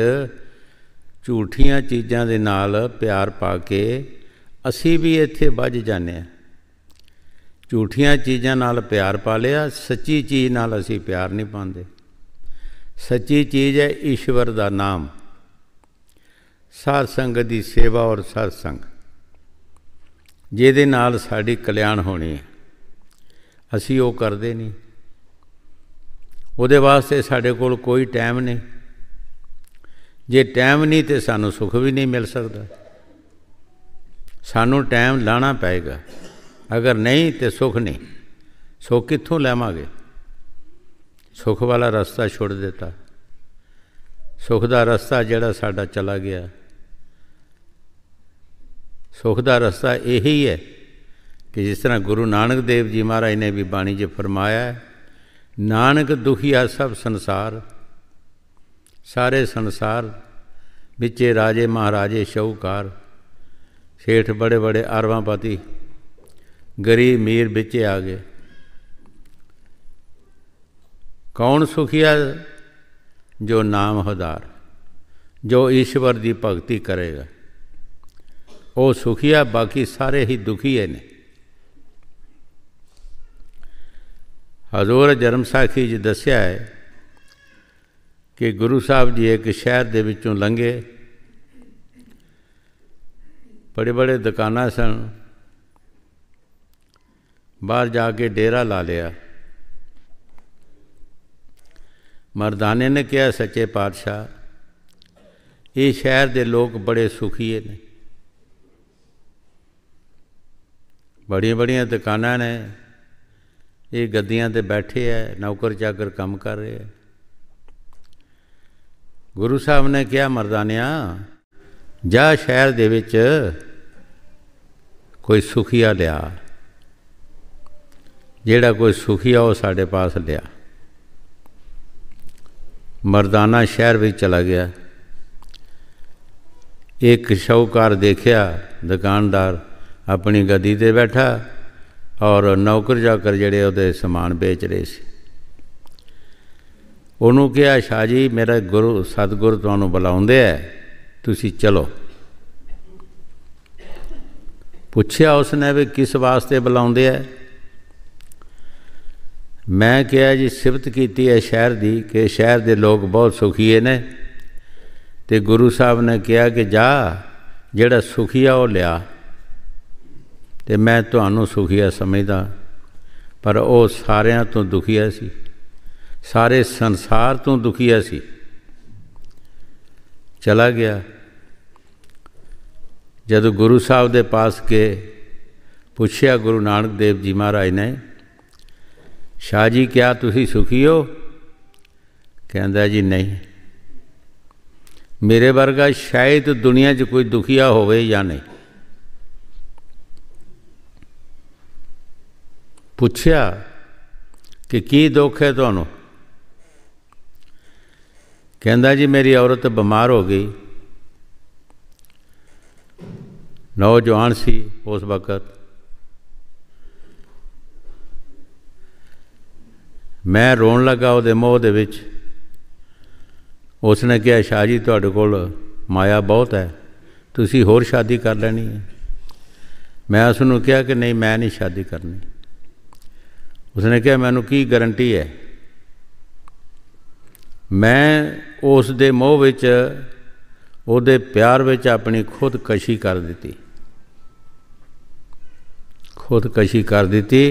ਝੂਠੀਆਂ ਚੀਜ਼ਾਂ ਦੇ ਨਾਲ ਪਿਆਰ ਪਾ ਕੇ ਅਸੀਂ ਵੀ ਇੱਥੇ ਵੱਜ ਜਾਂਦੇ ਹਾਂ ਝੂਠੀਆਂ ਚੀਜ਼ਾਂ ਨਾਲ ਪਿਆਰ ਪਾ ਲਿਆ ਸੱਚੀ ਚੀਜ਼ ਨਾਲ ਅਸੀਂ ਪਿਆਰ ਨਹੀਂ ਪਾਉਂਦੇ ਸੱਚੀ ਚੀਜ਼ ਹੈ ਈਸ਼ਵਰ ਦਾ ਨਾਮ ਸਾਧ ਸੰਗਤ ਦੀ ਸੇਵਾ ਔਰ ਸਾਧ ਸੰਗ ਜਿਹਦੇ ਨਾਲ ਸਾਡੀ ਕਲਿਆਣ ਹੋਣੀ ਹੈ ਅਸੀਂ ਉਹ ਕਰਦੇ ਨਹੀਂ ਉਹਦੇ ਵਾਸਤੇ ਸਾਡੇ ਕੋਲ ਕੋਈ ਟਾਈਮ ਨਹੀਂ ਜੇ ਟਾਈਮ ਨਹੀਂ ਤੇ ਸਾਨੂੰ ਸੁੱਖ ਵੀ ਨਹੀਂ ਮਿਲ ਸਕਦਾ ਸਾਨੂੰ ਟਾਈਮ ਲਾਣਾ ਪਏਗਾ अगर नाही ते सुख नाही सुख कितों लैवे ਸੁਖ ਵਾਲਾ ਰਸਤਾ ਛੋੜ ਦਿੱਤਾ ਸੁਖ ਦਾ ਰਸਤਾ ਜਿਹੜਾ ਸਾਡਾ ਚਲਾ ਗਿਆ ਸੁਖ ਦਾ ਰਸਤਾ ਇਹੀ ਹੈ ਕਿ ਜਿਸ ਤਰ੍ਹਾਂ ਗੁਰੂ ਨਾਨਕ ਦੇਵ ਜੀ ਮਹਾਰਾਜ ਨੇ ਵੀ ਬਾਣੀ 'ਚ ਫਰਮਾਇਆ ਹੈ ਨਾਨਕ ਦੁਖੀਆ ਸਭ ਸੰਸਾਰ ਸਾਰੇ ਸੰਸਾਰ ਵਿੱਚੇ ਰਾਜੇ ਮਹਾਰਾਜੇ ਸ਼ੌਕਾਰ ਸੇਠ ਬੜੇ ਬੜੇ ਅਰਬਾਂਪਤੀ ਗਰੀ ਮੀਰ ਵਿੱਚ ਆ ਗਏ ਕੌਣ ਸੁਖੀਆ ਜੋ ਨਾਮ ਹਦਾਰ ਜੋ ਈਸ਼ਵਰ ਦੀ ਭਗਤੀ ਕਰੇਗਾ ਉਹ ਸੁਖੀਆ ਬਾਕੀ ਸਾਰੇ ਹੀ ਦੁਖੀ ਨੇ ਹਜ਼ੂਰ ਜਨਮ ਸਾਖੀ ਜੀ ਦੱਸਿਆ ਹੈ ਕਿ ਗੁਰੂ ਸਾਹਿਬ ਜੀ ਇੱਕ ਸ਼ਹਿਰ ਦੇ ਵਿੱਚੋਂ ਲੰਘੇ ਬੜੇ ਬੜੇ ਦੁਕਾਨਾਂ ਸਨ ਬਾਹਰ ਜਾ ਕੇ ਡੇਰਾ ਲਾ ਲਿਆ ਮਰਦਾਨੇ ਨੇ ਕਿਹਾ ਸੱਚੇ ਪਾਤਸ਼ਾਹ ਇਹ ਸ਼ਹਿਰ ਦੇ ਲੋਕ ਬੜੇ ਸੁਖੀਏ ਨੇ ਬੜੀਆਂ ਬੜੀਆਂ ਦੁਕਾਨਾਂ ਨੇ ਇਹ ਗੱਦੀਆਂ ਤੇ ਬੈਠੇ ਐ ਨੌਕਰ ਚਾਕਰ ਕੰਮ ਕਰ ਰਹੇ ਐ ਗੁਰੂ ਸਾਹਿਬ ਨੇ ਕਿਹਾ ਮਰਦਾਨਿਆ ਜਾ ਸ਼ਹਿਰ ਦੇ ਵਿੱਚ ਕੋਈ ਸੁਖੀਆ ਲਿਆ ਜਿਹੜਾ ਕੋਈ ਸੁਖੀ ਆ ਉਹ ਸਾਡੇ ਪਾਸ ਲਿਆ ਮਰਦਾਨਾ ਸ਼ਹਿਰ ਵਿੱਚ ਚਲਾ ਗਿਆ ਇੱਕ ਸ਼ੌਕਰ ਦੇਖਿਆ ਦੁਕਾਨਦਾਰ ਆਪਣੀ ਗੱਦੀ ਤੇ ਬੈਠਾ ਔਰ ਨੌਕਰ ਜਾਕਰ ਜਿਹੜੇ ਉਹਦੇ ਸਮਾਨ ਵੇਚ ਰਹੇ ਸੀ ਉਹਨੂੰ ਕਿਹਾ ਸ਼ਾਹ ਜੀ ਮੇਰਾ ਗੁਰੂ ਸਤਗੁਰ ਤੁਹਾਨੂੰ ਬੁਲਾਉਂਦੇ ਆ ਤੁਸੀਂ ਚਲੋ ਪੁੱਛਿਆ ਉਸਨੇ ਵੀ ਕਿਸ ਵਾਸਤੇ ਬੁਲਾਉਂਦੇ ਆ ਮੈਂ ਕਿਹਾ ਜੀ ਸਿਫਤ ਕੀਤੀ ਹੈ ਸ਼ਹਿਰ ਦੀ ਕਿ ਸ਼ਹਿਰ ਦੇ ਲੋਕ ਬਹੁਤ ਸੁਖੀ ਨੇ ਤੇ ਗੁਰੂ ਸਾਹਿਬ ਨੇ ਕਿਹਾ ਕਿ ਜਾ ਜਿਹੜਾ ਸੁਖੀਆ ਉਹ ਲਿਆ ਤੇ ਮੈਂ ਤੁਹਾਨੂੰ ਸੁਖੀਆ ਸਮਝਦਾ ਪਰ ਉਹ ਸਾਰਿਆਂ ਤੋਂ ਦੁਖੀਆ ਸੀ ਸਾਰੇ ਸੰਸਾਰ ਤੋਂ ਦੁਖੀਆ ਸੀ ਚਲਾ ਗਿਆ ਜਦੋਂ ਗੁਰੂ ਸਾਹਿਬ ਦੇ ਪਾਸ ਕੇ ਪੁੱਛਿਆ ਗੁਰੂ ਨਾਨਕ ਦੇਵ ਜੀ ਮਹਾਰਾਜ ਨੇ शाह जी क्या तुम सुखी हो कहता जी नहीं मेरे वर्गा शायद दुनिया च कोई दुखिया हो या नहीं पूछया कि की दुख है थोन कहता जी मेरी औरत बीमार हो गई नौजवान सी उस वक्त ਮੈਂ ਰੋਣ ਲੱਗਾ ਉਹਦੇ ਮੋਹ ਦੇ ਵਿੱਚ ਉਸਨੇ ਕਿਹਾ ਸ਼ਾਹ ਜੀ ਤੁਹਾਡੇ ਕੋਲ ਮਾਇਆ ਬਹੁਤ ਹੈ ਤੁਸੀਂ ਹੋਰ ਸ਼ਾਦੀ ਕਰ ਲੈਣੀ ਹੈ ਮੈਂ ਉਸ ਨੂੰ ਕਿਹਾ ਕਿ ਨਹੀਂ ਮੈਂ ਨਹੀਂ ਸ਼ਾਦੀ ਕਰਨੀ ਉਸਨੇ ਕਿਹਾ ਮੈਨੂੰ ਕੀ ਗਾਰੰਟੀ ਹੈ ਮੈਂ ਉਸ ਦੇ ਮੋਹ ਵਿੱਚ ਉਹਦੇ ਪਿਆਰ ਵਿੱਚ ਆਪਣੀ ਕਸ਼ੀ ਕਰ ਦਿੱਤੀ ਕਸ਼ੀ ਕਰ ਦਿੱਤੀ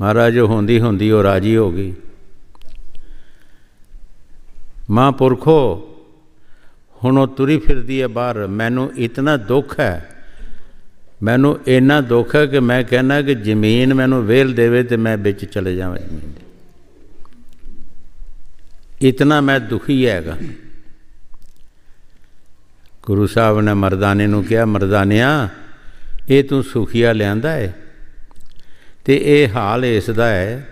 ਮਹਾਰਾਜ ਹੁੰਦੀ ਹੁੰਦੀ ਉਹ ਰਾਜੀ ਹੋ ਗਈ ਮਾਂ ਪੁਰਖੋ ਹੁਣ ਉਹ ਤੁਰੀ ਫਿਰਦੀ ਹੈ ਬਾਹਰ ਮੈਨੂੰ ਇਤਨਾ ਦੁੱਖ ਹੈ ਮੈਨੂੰ ਇੰਨਾ ਦੁੱਖ ਹੈ ਕਿ ਮੈਂ ਕਹਿਣਾ ਕਿ ਜ਼ਮੀਨ ਮੈਨੂੰ ਵੇਲ ਦੇਵੇ ਤੇ ਮੈਂ ਵਿੱਚ ਚਲੇ ਜਾਵਾਂ ਜ਼ਮੀਨ ਦੇ ਇਤਨਾ ਮੈਂ ਦੁਖੀ ਹੈਗਾ ਗੁਰੂ ਸਾਹਿਬ ਨੇ ਮਰਦਾਨੇ ਨੂੰ ਕਿਹਾ ਮਰਦਾਨਿਆ ਇਹ ਤੂੰ ਸੁਖੀਆ ਲਿਆਂਦਾ ਏ ਤੇ ਇਹ ਹਾਲ ਇਸ ਦਾ ਹੈ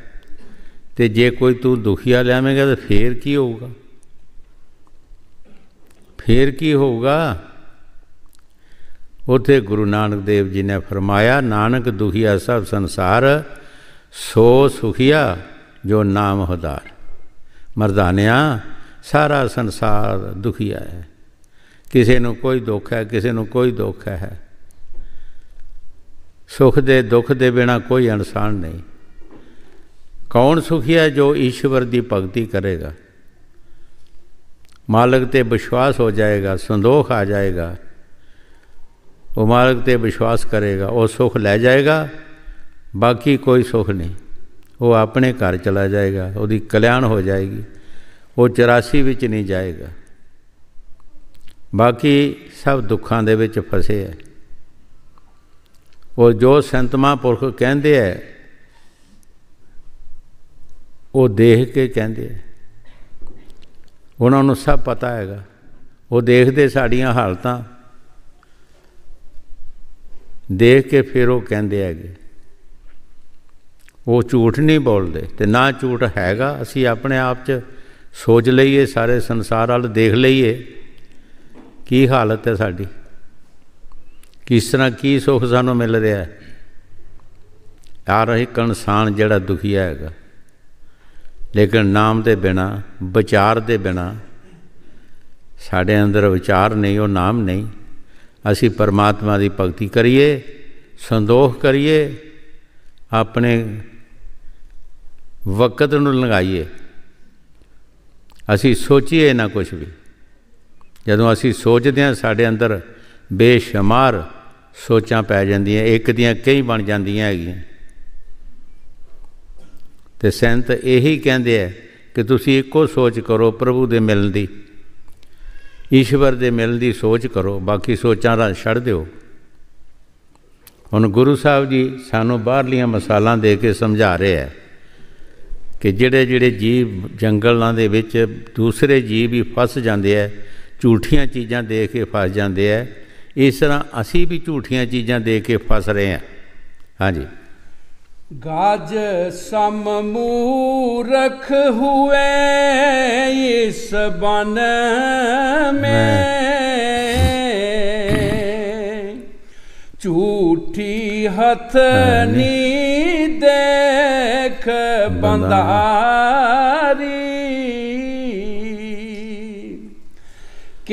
ਤੇ ਜੇ ਕੋਈ ਤੂੰ ਦੁਖੀਆ ਲਿਆਵੇਂਗਾ ਤਾਂ ਫੇਰ ਕੀ ਹੋਊਗਾ ਫੇਰ ਕੀ ਹੋਊਗਾ ਉਥੇ ਗੁਰੂ ਨਾਨਕ ਦੇਵ ਜੀ ਨੇ ਫਰਮਾਇਆ ਨਾਨਕ ਦੁਖੀਆ ਸਭ ਸੰਸਾਰ ਸੋ ਸੁਖੀਆ ਜੋ ਨਾਮ ਹਦਾਰ ਮਰਦਾਨਿਆ ਸਾਰਾ ਸੰਸਾਰ ਦੁਖੀਆ ਹੈ ਕਿਸੇ ਨੂੰ ਕੋਈ ਦੁੱਖ ਹੈ ਕਿਸੇ ਨੂੰ ਕੋਈ ਦੁੱਖ ਹੈ ਸੁਖ ਦੇ ਦੁੱਖ ਦੇ ਬਿਨਾ ਕੋਈ ਇਨਸਾਨ ਨਹੀਂ ਕੌਣ ਸੁਖੀ ਹੈ ਜੋ ਈਸ਼ਵਰ ਦੀ ਭਗਤੀ ਕਰੇਗਾ ਮਾਲਕ ਤੇ ਵਿਸ਼ਵਾਸ ਹੋ ਜਾਏਗਾ ਸੰਦੋਖ ਆ ਜਾਏਗਾ ਉਹ ਮਾਲਕ ਤੇ ਵਿਸ਼ਵਾਸ ਕਰੇਗਾ ਉਹ ਸੁਖ ਲੈ ਜਾਏਗਾ ਬਾਕੀ ਕੋਈ ਸੁਖ ਨਹੀਂ ਉਹ ਆਪਣੇ ਘਰ ਚਲਾ ਜਾਏਗਾ ਉਹਦੀ ਕਲਿਆਣ ਹੋ ਜਾਏਗੀ ਉਹ 84 ਵਿੱਚ ਨਹੀਂ ਜਾਏਗਾ ਬਾਕੀ ਸਭ ਦੁੱਖਾਂ ਦੇ ਵਿੱਚ ਫਸੇ ਹੈ ਉਹ ਜੋ ਸੰਤ ਮਹਾਂਪੁਰਖ ਕਹਿੰਦੇ ਐ ਉਹ ਦੇਖ ਕੇ ਕਹਿੰਦੇ ਐ ਉਹਨਾਂ ਨੂੰ ਸਭ ਪਤਾ ਹੈਗਾ ਉਹ ਦੇਖਦੇ ਸਾਡੀਆਂ ਹਾਲਤਾਂ ਦੇਖ ਕੇ ਫਿਰ ਉਹ ਕਹਿੰਦੇ ਹੈਗੇ ਉਹ ਝੂਠ ਨਹੀਂ ਬੋਲਦੇ ਤੇ ਨਾ ਝੂਠ ਹੈਗਾ ਅਸੀਂ ਆਪਣੇ ਆਪ 'ਚ ਸੋਚ ਲਈਏ ਸਾਰੇ ਸੰਸਾਰ ਵੱਲ ਦੇਖ ਲਈਏ ਕੀ ਹਾਲਤ ਹੈ ਸਾਡੀ ਕਿਸ ਤਰ੍ਹਾਂ ਕੀ ਸੁੱਖ ਸਾਨੂੰ ਮਿਲ ਰਿਹਾ ਹੈ ਆ ਰਹੀ ਕਣਸਾਨ ਜਿਹੜਾ ਦੁਖੀ ਹੈਗਾ ਲੇਕਿਨ ਨਾਮ ਦੇ ਬਿਨਾ ਵਿਚਾਰ ਦੇ ਬਿਨਾ ਸਾਡੇ ਅੰਦਰ ਵਿਚਾਰ ਨਹੀਂ ਉਹ ਨਾਮ ਨਹੀਂ ਅਸੀਂ ਪਰਮਾਤਮਾ ਦੀ ਭਗਤੀ ਕਰੀਏ ਸੰਦੋਖ ਕਰੀਏ ਆਪਣੇ ਵਕਤ ਨੂੰ ਲੰਘਾਈਏ ਅਸੀਂ ਸੋਚੀਏ ਨਾ ਕੁਝ ਵੀ ਜਦੋਂ ਅਸੀਂ ਸੋਚਦੇ ਹਾਂ ਸਾਡੇ ਅੰਦਰ ਬੇਸ਼ੁਮਾਰ ਸੋਚਾਂ ਪੈ ਜਾਂਦੀਆਂ ਇੱਕ ਦੀਆਂ ਕਈ ਬਣ ਜਾਂਦੀਆਂ ਹੈਗੀਆਂ ਤੇ ਸੰਤ ਇਹੀ ਕਹਿੰਦੇ ਆ ਕਿ ਤੁਸੀਂ ਇੱਕੋ ਸੋਚ ਕਰੋ ਪ੍ਰਭੂ ਦੇ ਮਿਲਣ ਦੀ ਈਸ਼ਵਰ ਦੇ ਮਿਲਣ ਦੀ ਸੋਚ ਕਰੋ ਬਾਕੀ ਸੋਚਾਂ ਦਾ ਛੱਡ ਦਿਓ ਹੁਣ ਗੁਰੂ ਸਾਹਿਬ ਜੀ ਸਾਨੂੰ ਬਾਹਰਲੀਆਂ ਮਸਾਲਾਂ ਦੇ ਕੇ ਸਮਝਾ ਰਹੇ ਆ ਕਿ ਜਿਹੜੇ ਜਿਹੜੇ ਜੀਵ ਜੰਗਲਾਂ ਦੇ ਵਿੱਚ ਦੂਸਰੇ ਜੀਵ ਵੀ ਫਸ ਜਾਂਦੇ ਆ ਝੂਠੀਆਂ ਚੀਜ਼ਾਂ ਦੇਖ ਕੇ ਫਸ ਜਾਂਦੇ ਆ ਇਸ ਤਰ੍ਹਾਂ ਅਸੀਂ ਵੀ ਝੂਠੀਆਂ ਚੀਜ਼ਾਂ ਦੇ ਕੇ ਫਸ ਰਹੇ ਹਾਂ ਹਾਂਜੀ ਗਾਜ ਸਮਮੂਰਖ ਹੋਏ ਇਸ ਬਨ ਮੈਂ ਝੂਠੀ ਹੱਥ ਨੀ ਦੇਖ ਬੰਦਾਰੀ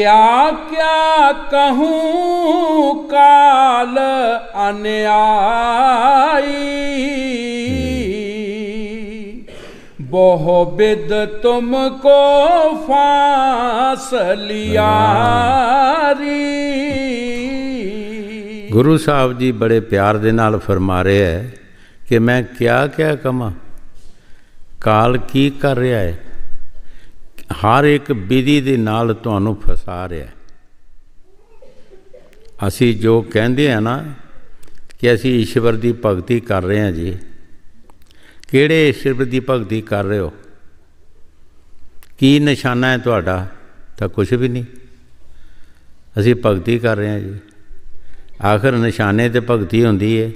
क्या क्या कहूँ काल अन्यायी बहुबिद तुमको फांस लिया गुरु साहब जी बड़े प्यार ਦੇ ਨਾਲ ਫਰਮਾ ਰਿਹਾ ਹੈ ਕਿ ਮੈਂ ਕਿਆ ਕਿਆ ਕਮਾ ਕਾਲ ਕੀ ਕਰ ਰਿਹਾ ਹੈ ਹਰ ਇੱਕ ਵਿਧੀ ਦੇ ਨਾਲ ਤੁਹਾਨੂੰ ਫਸਾ ਰਿਹਾ ਅਸੀਂ ਜੋ ਕਹਿੰਦੇ ਆ ਨਾ ਕਿ ਅਸੀਂ ਈਸ਼ਵਰ ਦੀ ਭਗਤੀ ਕਰ ਰਹੇ ਹਾਂ ਜੀ ਕਿਹੜੇ ਈਸ਼ਵਰ ਦੀ ਭਗਤੀ ਕਰ ਰਹੇ ਹੋ ਕੀ ਨਿਸ਼ਾਨਾ ਹੈ ਤੁਹਾਡਾ ਤਾਂ ਕੁਝ ਵੀ ਨਹੀਂ ਅਸੀਂ ਭਗਤੀ ਕਰ ਰਹੇ ਹਾਂ ਜੀ ਆਖਰ ਨਿਸ਼ਾਨੇ ਤੇ ਭਗਤੀ ਹੁੰਦੀ ਹੈ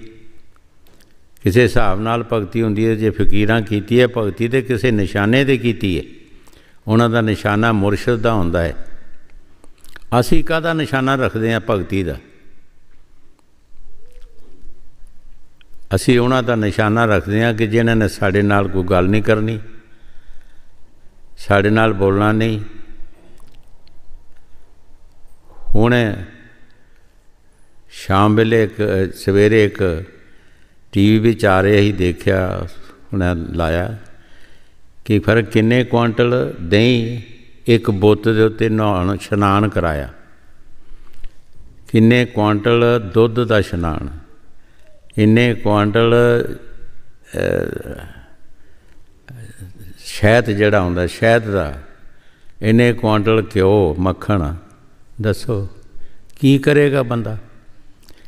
ਕਿਸੇ ਹਿਸਾਬ ਨਾਲ ਭਗਤੀ ਹੁੰਦੀ ਹੈ ਜੇ ਫਕੀਰਾਂ ਕੀਤੀ ਹੈ ਭਗਤੀ ਤੇ ਕਿਸੇ ਨਿਸ਼ਾਨੇ ਤੇ ਕੀਤੀ ਹੈ ਉਹਨਾਂ ਦਾ ਨਿਸ਼ਾਨਾ ਮੁਰਸ਼ਿਦ ਦਾ ਹੁੰਦਾ ਹੈ ਅਸੀਂ ਕਾਹਦਾ ਨਿਸ਼ਾਨਾ ਰੱਖਦੇ ਹਾਂ ਭਗਤੀ ਦਾ ਅਸੀਂ ਉਹਨਾਂ ਦਾ ਨਿਸ਼ਾਨਾ ਰੱਖਦੇ ਹਾਂ ਕਿ ਜਿਨ੍ਹਾਂ ਨੇ ਸਾਡੇ ਨਾਲ ਕੋਈ ਗੱਲ ਨਹੀਂ ਕਰਨੀ ਸਾਡੇ ਨਾਲ ਬੋਲਣਾ ਨਹੀਂ ਹੁਣ ਸ਼ਾਮ ਵੇਲੇ ਇੱਕ ਸਵੇਰੇ ਇੱਕ ਟੀਵੀ ਵਿੱਚ ਆ ਰਿਹਾ ਹੀ ਦੇਖਿਆ ਉਹਨਾਂ ਲਾਇਆ ਕਿ ਫਿਰ ਕਿੰਨੇ ਕੁਆਂਟਲ ਦਹੀਂ ਇੱਕ ਬੁੱਤ ਦੇ ਉੱਤੇ ਨਹਾਉਣ ਇਸ਼ਨਾਨ ਕਰਾਇਆ ਕਿੰਨੇ ਕੁਆਂਟਲ ਦੁੱਧ ਦਾ ਇਸ਼ਨਾਨ ਇੰਨੇ ਕੁਆਂਟਲ ਸ਼ਹਿਦ ਜਿਹੜਾ ਹੁੰਦਾ ਸ਼ਹਿਦ ਦਾ ਇੰਨੇ ਕੁਆਂਟਲ ਘਿਓ ਮੱਖਣ ਦੱਸੋ ਕੀ ਕਰੇਗਾ ਬੰਦਾ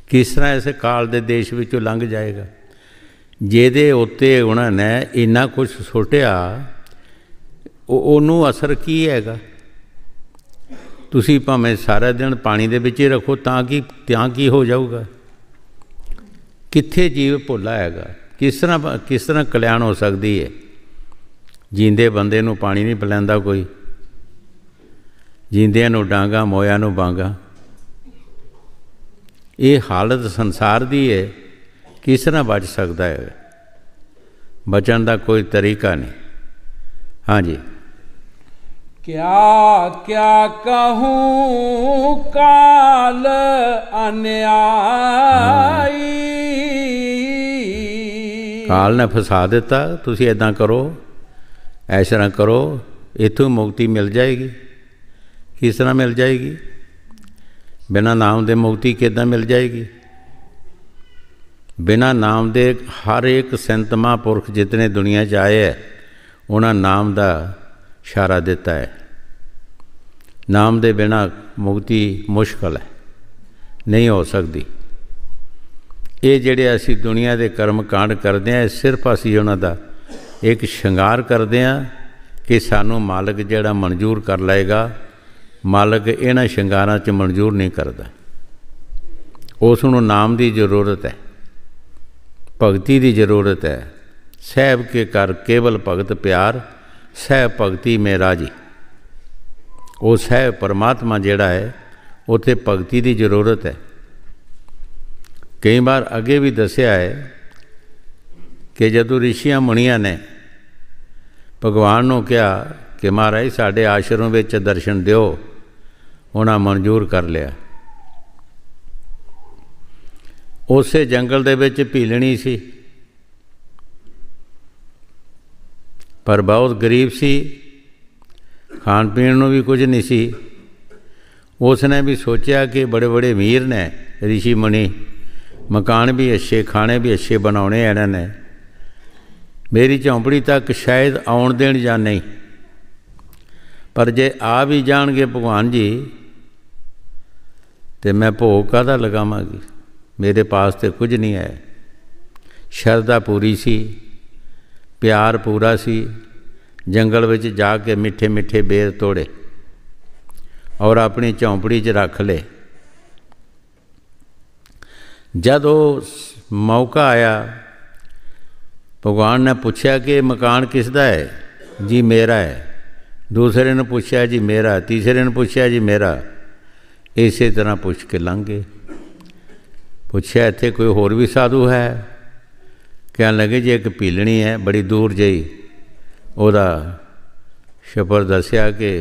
ਕਿਸ ਤਰ੍ਹਾਂ ਐਸੇ ਕਾਲ ਦੇ ਦੇਸ਼ ਵਿੱਚੋਂ ਲੰਘ ਜਾਏਗਾ ਜਿਹਦੇ ਉੱਤੇ ਉਹਨਾਂ ਨੇ ਇੰਨਾ ਕੁਝ ਸੋਟਿਆ ਉਹਨੂੰ ਅਸਰ ਕੀ ਹੈਗਾ ਤੁਸੀਂ ਭਾਵੇਂ ਸਾਰਾ ਦਿਨ ਪਾਣੀ ਦੇ ਵਿੱਚ ਹੀ ਰੱਖੋ ਤਾਂ ਕਿ ਤਾਂ ਕੀ ਹੋ ਜਾਊਗਾ ਕਿੱਥੇ ਜੀਵ ਭੁੱਲਾ ਹੈਗਾ ਕਿਸ ਤਰ੍ਹਾਂ ਕਿਸ ਤਰ੍ਹਾਂ ਕਲਿਆਣ ਹੋ ਸਕਦੀ ਹੈ ਜਿੰਦੇ ਬੰਦੇ ਨੂੰ ਪਾਣੀ ਨਹੀਂ ਪਿਲਾਉਂਦਾ ਕੋਈ ਜਿੰਦਿਆਂ ਨੂੰ ਡਾਂਗਾ ਮੋਇਆਂ ਨੂੰ ਬਾਂਗਾ ਇਹ ਹਾਲਤ ਸੰਸਾਰ ਦੀ ਹੈ ਕਿਸ ਤਰ੍ਹਾਂ ਬਚ ਸਕਦਾ ਹੈ ਬਚਣ ਦਾ ਕੋਈ ਤਰੀਕਾ ਨਹੀਂ ਹਾਂਜੀ ਕਿਆ ਕਿਆ ਕਹੂੰ ਕਾਲ ਅਨਿਆਈ ਕਾਲ ਨੇ ਫਸਾ ਦਿੱਤਾ ਤੁਸੀਂ ਇਦਾਂ ਕਰੋ ਐਸ ਤਰ੍ਹਾਂ ਕਰੋ ਇਥੋਂ ਮੁਕਤੀ ਮਿਲ ਜਾਏਗੀ ਕਿਸ ਤਰ੍ਹਾਂ ਮਿਲ ਜਾਏਗੀ ਬਿਨਾਂ ਨਾਮ ਦੇ ਮੁਕਤੀ ਕਿਦਾਂ ਮਿਲ ਜਾਏਗੀ ਬਿਨਾ ਨਾਮ ਦੇ ਹਰ ਇੱਕ ਸੰਤ ਮਹਾਂਪੁਰਖ ਜਿਤਨੇ ਦੁਨੀਆ 'ਚ ਆਏ ਹੈ ਉਹਨਾਂ ਨਾਮ ਦਾ ਇਸ਼ਾਰਾ ਦਿੱਤਾ ਹੈ ਨਾਮ ਦੇ ਬਿਨਾ ਮੁਕਤੀ ਮੁਸ਼ਕਲ ਹੈ ਨਹੀਂ ਹੋ ਸਕਦੀ ਇਹ ਜਿਹੜੇ ਅਸੀਂ ਦੁਨੀਆ ਦੇ ਕਰਮ ਕਾਂਡ ਕਰਦੇ ਆ ਸਿਰਫ ਅਸੀਂ ਉਹਨਾਂ ਦਾ ਇੱਕ ਸ਼ਿੰਗਾਰ ਕਰਦੇ ਆ ਕਿ ਸਾਨੂੰ ਮਾਲਕ ਜਿਹੜਾ ਮਨਜ਼ੂਰ ਕਰ ਲਏਗਾ ਮਾਲਕ ਇਹਨਾਂ ਸ਼ਿੰਗਾਰਾਂ 'ਚ ਮਨਜ਼ੂਰ ਨਹੀਂ ਕਰਦਾ ਉਸ ਨੂੰ ਨਾਮ ਦੀ ਜ਼ਰੂਰਤ ਹੈ ਭਗਤੀ ਦੀ ਜ਼ਰੂਰਤ ਹੈ ਸਹਿਬ ਕੇ ਕਰ ਕੇਵਲ ਭਗਤ ਪਿਆਰ ਸਹਿ ਭਗਤੀ ਮੇ ਰਾਜੀ ਉਹ ਸਹਿ ਪਰਮਾਤਮਾ ਜਿਹੜਾ ਹੈ ਉਥੇ ਭਗਤੀ ਦੀ ਜ਼ਰੂਰਤ ਹੈ ਕਈ ਵਾਰ ਅੱਗੇ ਵੀ ਦੱਸਿਆ ਹੈ ਕਿ ਜਦੋਂ ਰਿਸ਼ੀਆਂ ਮੁਨੀਆਂ ਨੇ ਭਗਵਾਨ ਨੂੰ ਕਿਹਾ ਕਿ ਮਹਾਰਾਜ ਸਾਡੇ ਆਸ਼ਰਮ ਵਿੱਚ ਦਰਸ਼ਨ ਦਿਓ ਉਹਨਾਂ ਮਨਜ਼ੂਰ ਕਰ ਲਿਆ ਉਸੇ ਜੰਗਲ ਦੇ ਵਿੱਚ ਭੀਲਣੀ ਸੀ ਪਰ ਬਹੁਤ ਗਰੀਬ ਸੀ ਖਾਣ ਪੀਣ ਨੂੰ ਵੀ ਕੁਝ ਨਹੀਂ ਸੀ ਉਸ ਨੇ ਵੀ ਸੋਚਿਆ ਕਿ ਬੜੇ ਬੜੇ ਵੀਰ ਨੇ ઋષਿ ਮਣੀ ਮਕਾਨ ਵੀ ਅੱਛੇ ਖਾਣੇ ਵੀ ਅੱਛੇ ਬਣਾਉਣੇ ਇਹਨਾਂ ਨੇ ਮੇਰੀ ਝੌਂਪੜੀ ਤੱਕ ਸ਼ਾਇਦ ਆਉਣ ਦੇਣ ਜਾਂ ਨਹੀਂ ਪਰ ਜੇ ਆ ਵੀ ਜਾਣਗੇ ਭਗਵਾਨ ਜੀ ਤੇ ਮੈਂ ਭੋਗ ਕਾਦਾ ਲਗਾਵਾਂਗੀ ਮੇਰੇ ਪਾਸ ਤੇ ਕੁਝ ਨਹੀਂ ਹੈ ਸ਼ਰਧਾ ਪੂਰੀ ਸੀ ਪਿਆਰ ਪੂਰਾ ਸੀ ਜੰਗਲ ਵਿੱਚ ਜਾ ਕੇ ਮਿੱਠੇ ਮਿੱਠੇ ਬੇਰ ਤੋੜੇ ਔਰ ਆਪਣੀ ਝੌਂਪੜੀ 'ਚ ਰੱਖ ਲਏ ਜਦ ਉਹ ਮੌਕਾ ਆਇਆ ਭਗਵਾਨ ਨੇ ਪੁੱਛਿਆ ਕਿ ਮਕਾਨ ਕਿਸ ਦਾ ਹੈ ਜੀ ਮੇਰਾ ਹੈ ਦੂਸਰੇ ਨੇ ਪੁੱਛਿਆ ਜੀ ਮੇਰਾ ਤੀਸਰੇ ਨੇ ਪੁੱਛਿਆ ਜੀ ਮੇਰਾ ਇਸੇ ਤਰ੍ਹਾਂ ਪੁੱਛ ਕੇ ਲੰਘੇ ਪੁੱਛਿਆ ਇੱਥੇ ਕੋਈ ਹੋਰ ਵੀ ਸਾਧੂ ਹੈ ਕਹਿਣ ਲੱਗੇ ਜੀ ਇੱਕ ਪੀਲਣੀ ਹੈ ਬੜੀ ਦੂਰ ਜਈ ਉਹਦਾ ਸ਼ਬਰ ਦੱਸਿਆ ਕਿ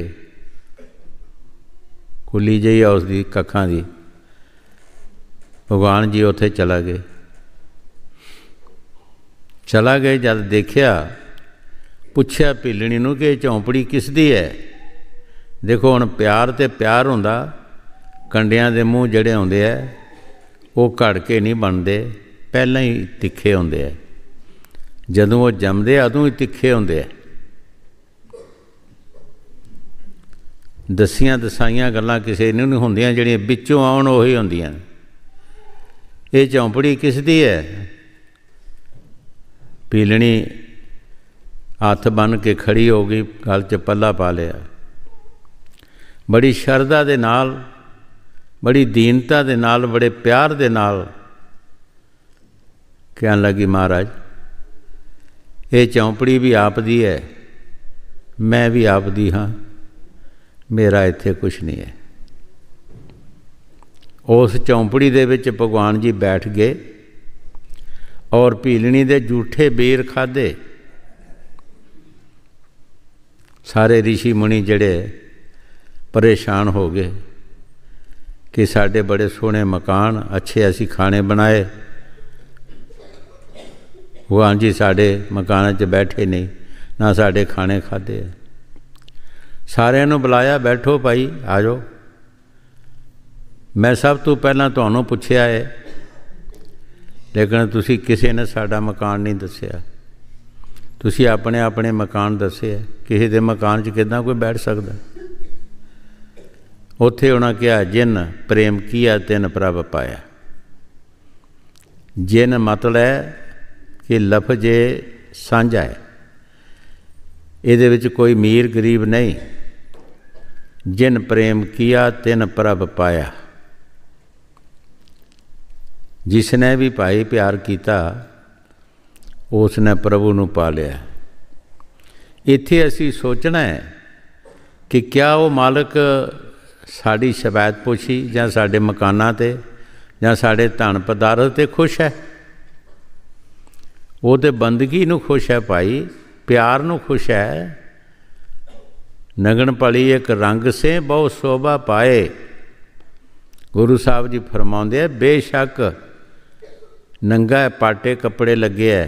ਕੁਲੀ ਜਈ ਆ ਉਸਦੀ ਕੱਖਾਂ ਦੀ ਭਗਵਾਨ ਜੀ ਉੱਥੇ ਚਲਾ ਗਏ ਚਲਾ ਗਏ ਜਦ ਦੇਖਿਆ ਪੁੱਛਿਆ ਪੀਲਣੀ ਨੂੰ ਕਿ ਝੌਂਪੜੀ ਕਿਸ ਦੀ ਹੈ ਦੇਖੋ ਹੁਣ ਪਿਆਰ ਤੇ ਪਿਆਰ ਹੁੰਦਾ ਕੰਡਿਆਂ ਦੇ ਮੂੰਹ ਜਿਹੜੇ ਹੁੰਦੇ ਆ ਉਹ ਘੜ ਕੇ ਨਹੀਂ ਬਣਦੇ ਪਹਿਲਾਂ ਹੀ ਤਿੱਖੇ ਹੁੰਦੇ ਆ ਜਦੋਂ ਉਹ ਜੰਮਦੇ ਆ ਉਦੋਂ ਹੀ ਤਿੱਖੇ ਹੁੰਦੇ ਆ ਦਸੀਆਂ ਦਸਾਈਆਂ ਗੱਲਾਂ ਕਿਸੇ ਨੂੰ ਨਹੀਂ ਹੁੰਦੀਆਂ ਜਿਹੜੀਆਂ ਵਿੱਚੋਂ ਆਉਣ ਉਹੀ ਹੁੰਦੀਆਂ ਇਹ ਝੌਂਪੜੀ ਕਿਸ ਦੀ ਹੈ ਪੀਲਣੀ ਹੱਥ ਬੰਨ ਕੇ ਖੜੀ ਹੋ ਗਈ ਗਲ 'ਚ ਪੱਲਾ ਪਾ ਲਿਆ ਬੜੀ ਸ਼ਰਧਾ ਦੇ ਨਾਲ ਬੜੀ ਦੀਨਤਾ ਦੇ ਨਾਲ ਬੜੇ ਪਿਆਰ ਦੇ ਨਾਲ ਕਹਿਣ ਲੱਗੀ ਮਹਾਰਾਜ ਇਹ ਚੌਂਪੜੀ ਵੀ ਆਪ ਦੀ ਹੈ ਮੈਂ ਵੀ ਆਪ ਦੀ ਹਾਂ ਮੇਰਾ ਇੱਥੇ ਕੁਝ ਨਹੀਂ ਹੈ ਉਸ ਚੌਂਪੜੀ ਦੇ ਵਿੱਚ ਭਗਵਾਨ ਜੀ ਬੈਠ ਗਏ ਔਰ ਪੀਲਣੀ ਦੇ ਝੂਠੇ ਬੇਰ ਖਾਦੇ ਸਾਰੇ ઋષਿ ਮੁਨੀ ਜਿਹੜੇ ਪਰੇਸ਼ਾਨ ਹੋ ਗਏ ਕਿ ਸਾਡੇ ਬੜੇ ਸੋਹਣੇ ਮਕਾਨ ਅੱਛੇ ਅਸੀਂ ਖਾਣੇ ਬਣਾਏ ਉਹ ਆਂਜੀ ਸਾਡੇ ਮਕਾਨਾਂ 'ਚ ਬੈਠੇ ਨਹੀਂ ਨਾ ਸਾਡੇ ਖਾਣੇ ਖਾਦੇ ਸਾਰਿਆਂ ਨੂੰ ਬੁਲਾਇਆ ਬੈਠੋ ਭਾਈ ਆਜੋ ਮੈਂ ਸਭ ਤੋਂ ਪਹਿਲਾਂ ਤੁਹਾਨੂੰ ਪੁੱਛਿਆ ਹੈ ਲੇਕਿਨ ਤੁਸੀਂ ਕਿਸੇ ਨੇ ਸਾਡਾ ਮਕਾਨ ਨਹੀਂ ਦੱਸਿਆ ਤੁਸੀਂ ਆਪਣੇ ਆਪਣੇ ਮਕਾਨ ਦੱਸੇ ਕਿਸੇ ਦੇ ਮਕਾਨ 'ਚ ਕਿਦਾਂ ਕੋਈ ਬੈਠ ਸਕਦਾ ਉਥੇ ਉਹਨਾਂ ਕਿਹਾ ਜਿਨ ਪ੍ਰੇਮ ਕੀਆ ਤਿਨ ਪ੍ਰਭ ਪਾਇਆ ਜਿਨ ਮਤਲਬ ਹੈ ਕਿ ਲਫ਼ਜ਼ੇ ਸਾਂਝਾ ਹੈ ਇਹਦੇ ਵਿੱਚ ਕੋਈ ਮੀਰ ਗਰੀਬ ਨਹੀਂ ਜਿਨ ਪ੍ਰੇਮ ਕੀਆ ਤਿਨ ਪ੍ਰਭ ਪਾਇਆ ਜਿਸ ਨੇ ਵੀ ਭਾਈ ਪਿਆਰ ਕੀਤਾ ਉਸ ਨੇ ਪ੍ਰਭੂ ਨੂੰ ਪਾ ਲਿਆ ਇੱਥੇ ਅਸੀਂ ਸੋਚਣਾ ਹੈ ਕਿ ਕਿਆ ਉਹ ਮਾਲਕ ਸਾਡੀ ਸ਼ਿਕਾਇਤ ਪੁੱਛੀ ਜਾਂ ਸਾਡੇ ਮਕਾਨਾਂ ਤੇ ਜਾਂ ਸਾਡੇ ਧਨ ਪਦਾਰਥ ਤੇ ਖੁਸ਼ ਹੈ ਉਹ ਤੇ ਬੰਦਗੀ ਨੂੰ ਖੁਸ਼ ਹੈ ਭਾਈ ਪਿਆਰ ਨੂੰ ਖੁਸ਼ ਹੈ ਨਗਣ ਪੜੀ ਇੱਕ ਰੰਗ ਸੇ ਬਹੁ ਸੋਭਾ ਪਾਏ ਗੁਰੂ ਸਾਹਿਬ ਜੀ ਫਰਮਾਉਂਦੇ ਆ ਬੇਸ਼ੱਕ ਨੰਗਾ ਹੈ ਪਾਟੇ ਕੱਪੜੇ ਲੱਗੇ ਆ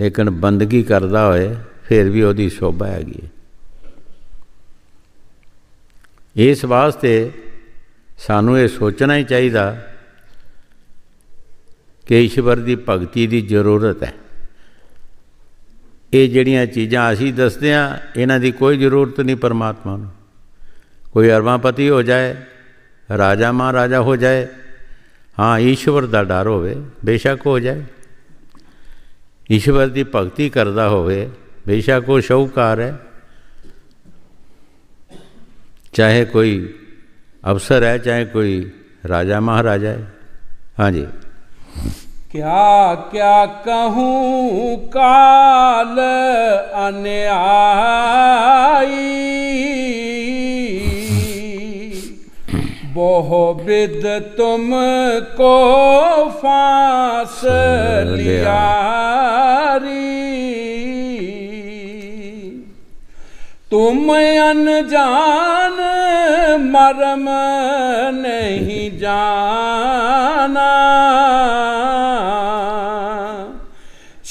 ਲੇਕਿਨ ਬੰਦਗੀ ਕਰਦਾ ਹੋਏ ਫਿਰ ਵੀ ਉਹਦੀ ਸ਼ੋਭਾ ਹੈਗੀ ਇਸ ਵਾਸਤੇ ਸਾਨੂੰ ਇਹ ਸੋਚਣਾ ਹੀ ਚਾਹੀਦਾ ਕਿ ਈਸ਼ਵਰ ਦੀ ਭਗਤੀ ਦੀ ਜ਼ਰੂਰਤ ਹੈ ਇਹ ਜਿਹੜੀਆਂ ਚੀਜ਼ਾਂ ਅਸੀਂ ਦੱਸਦੇ ਆ ਇਹਨਾਂ ਦੀ ਕੋਈ ਜ਼ਰੂਰਤ ਨਹੀਂ ਪਰਮਾਤਮਾ ਨੂੰ ਕੋਈ ਅਰਮਾਪਤੀ ਹੋ ਜਾਏ ਰਾਜਾ ਮਹਾਰਾਜਾ ਹੋ ਜਾਏ ਹਾਂ ਈਸ਼ਵਰ ਦਾ ਡਰ ਹੋਵੇ ਬੇਸ਼ੱਕ ਹੋ ਜਾਏ ਈਸ਼ਵਰ ਦੀ ਭਗਤੀ ਕਰਦਾ ਹੋਵੇ ਬੇਸ਼ੱਕ ਉਹ ਸ਼ੌਕਾਰ ਹੈ चाहे कोई अफसर है चाहे कोई राजा महाराजा है हाँ जी क्या क्या कहूँ काल अन्यायी बहुविद तुम को फांस लियारी तुम अनजान ਮਰਮ ਨਹੀਂ ਜਾਣਾ